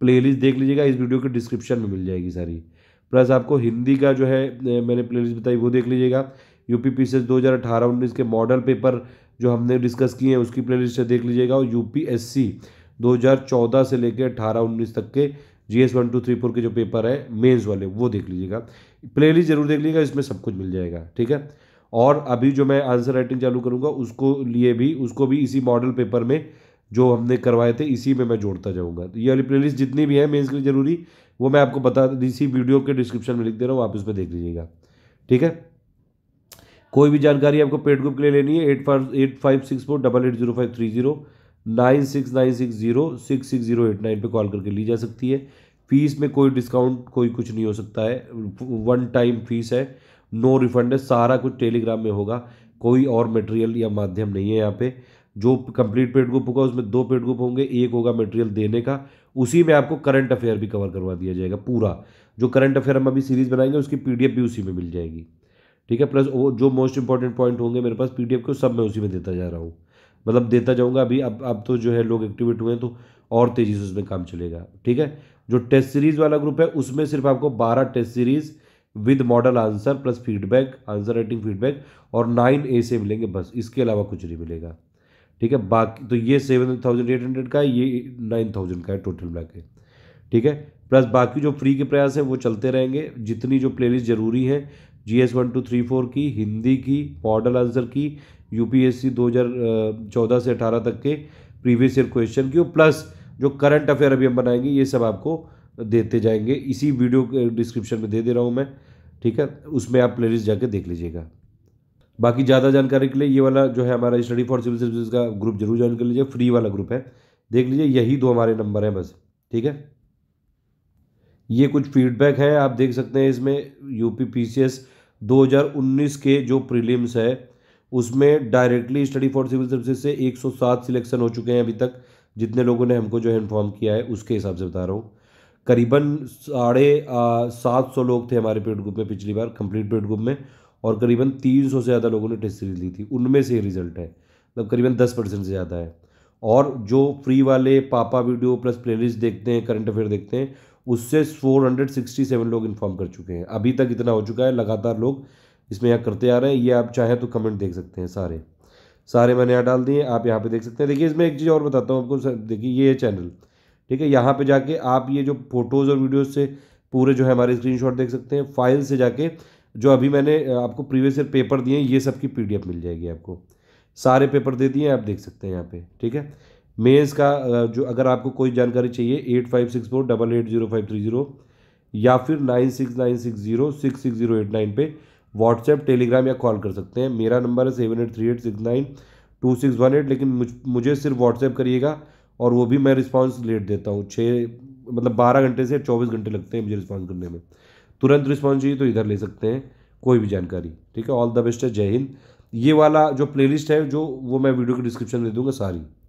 प्लेलिस्ट देख लीजिएगा इस वीडियो के डिस्क्रिप्शन में मिल जाएगी सारी प्लस आपको हिंदी का जो है मैंने प्लेलिस्ट बताई वो देख लीजिएगा पी पी सी एस दो हज़ार अठारह उन्नीस के मॉडल पेपर जो हमने डिस्कस किए हैं उसकी प्ले से देख लीजिएगा और हज़ार 2014 से लेकर अठारह उन्नीस तक के G S one two three four के जो पेपर है मेंस वाले वो देख लीजिएगा लिस्ट जरूर देख लीजिएगा इसमें सब कुछ मिल जाएगा ठीक है और अभी जो मैं आंसर राइटिंग चालू करूँगा उसको लिए भी उसको भी इसी मॉडल पेपर में जो हमने करवाए थे इसी में मैं जोड़ता जाऊँगा तो ये वाली लिस्ट जितनी भी है मेन्स के लिए ज़रूरी वो मैं आपको बता इसी वीडियो के डिस्क्रिप्शन में लिख दे रहा हूँ आप इसमें देख लीजिएगा ठीक है कोई भी जानकारी आपको पेड ग्रुप के लिए लेनी है eight five eight five six four double eight zero five three zero nine six nine six zero six six zero eight nine पर कॉल करके ली जा सकती है फ़ीस में कोई डिस्काउंट कोई कुछ नहीं हो सकता है वन टाइम फ़ीस है नो रिफंड है सारा कुछ टेलीग्राम में होगा कोई और मटेरियल या माध्यम नहीं है यहाँ पे जो कंप्लीट पेड ग्रुप होगा उसमें दो पेड ग्रुप होंगे एक होगा मटेरियल देने का उसी में आपको करंट अफेयर भी कवर करवा दिया जाएगा पूरा जो करंट अफेयर हम अभी सीरीज़ बनाएंगे उसकी पी भी उसी में मिल जाएगी ठीक है प्लस वो जो मोस्ट इंपॉर्टेंट पॉइंट होंगे मेरे पास पी के सब मैं उसी में देता जा रहा हूँ मतलब देता जाऊँगा अभी अब अब तो जो है लोग एक्टिवेट हुए हैं तो और तेज़ी से उसमें काम चलेगा ठीक है जो टेस्ट सीरीज़ वाला ग्रुप है उसमें सिर्फ आपको बारह test series with model answer plus feedback answer writing feedback और नाइन ए से मिलेंगे बस इसके अलावा कुछ नहीं मिलेगा ठीक है बाकी तो ये सेवन थाउजेंड एट हंड्रेड का है ये नाइन थाउजेंड का है टोटल मिला के ठीक है प्लस बाकी जो फ्री के प्रयास हैं वो चलते रहेंगे जितनी जो प्लेलिस्ट ज़रूरी है G S one two three four की हिंदी की मॉडल आंसर की यू पी एस सी दो हज़ार चौदह से अठारह तक के प्रीवियस ईयर क्वेश्चन की और प्लस जो करंट अफेयर अभी हम बनाएंगे ये सब आपको देते जाएंगे इसी वीडियो के डिस्क्रिप्शन में दे दे रहा हूँ मैं ठीक है उसमें आप प्लेलिस्ट जाके देख लीजिएगा बाकी ज़्यादा जानकारी के लिए ये वाला जो है हमारा स्टडी फॉर सिविल सर्विस का ग्रुप जरूर ज्वाइन कर लीजिए फ्री वाला ग्रुप है देख लीजिए यही दो हमारे नंबर हैं बस ठीक है ये कुछ फीडबैक है आप देख सकते हैं इसमें यूपी पीसीएस 2019 के जो प्रीलिम्स है उसमें directly study for civil services से 107 सिलेक्शन हो चुके हैं अभी तक जितने लोगों ने हमको जो है इन्फॉर्म किया है उसके हिसाब से बता रहा हूँ करीबन साढ़े सात सौ लोग थे हमारे पेड ग्रुप में पिछली बार कंप्लीट पेड ग्रुप में और करीबन तीन सौ से ज़्यादा लोगों ने टेस्ट सीरीज ली थी उनमें से रिजल्ट है मतलब करीबन दस परसेंट से ज़्यादा है और जो फ्री वाले पापा वीडियो प्लस प्लेलिस्ट देखते हैं करंट अफेयर देखते हैं उससे 467 लोग इन्फॉर्म कर चुके हैं अभी तक इतना हो चुका है लगातार लोग इसमें यहाँ करते आ रहे हैं ये आप चाहें तो कमेंट देख सकते हैं सारे सारे मैंने यहाँ डाल दिए आप यहाँ पे देख सकते हैं देखिए इसमें एक चीज़ और बताता हूँ आपको देखिए ये है चैनल ठीक है यहाँ पे जाके आप ये जो फोटोज़ और वीडियोज़ से पूरे जो है हमारे स्क्रीन देख सकते हैं फाइल से जाके जो अभी मैंने आपको प्रीवियस ईयर पेपर दिए हैं ये सब की पीडीएफ मिल जाएगी आपको सारे पेपर दे दिए आप देख सकते हैं यहाँ पर ठीक है मेज़ का जो अगर आपको कोई जानकारी चाहिए eight five six four double eight zero five three zero या फिर nine six nine six zero six six zero eight nine पर व्हाट्सएप टेलीग्राम या कॉल कर सकते हैं मेरा नंबर है seven eight three eight six nine two six one eight लेकिन मुझे सिर्फ व्हाट्सएप करिएगा और वो भी मैं रिस्पांस लेट देता हूँ छः मतलब बारह घंटे से चौबीस घंटे लगते हैं मुझे रिस्पॉन्स करने में तुरंत रिस्पॉन्स चाहिए तो इधर ले सकते हैं कोई भी जानकारी ठीक है ऑल द बेस्ट है जय हिंद ये वाला जो प्लेलिस्ट है जो वो मैं वीडियो के डिस्क्रिप्शन में दे दूँगा सारी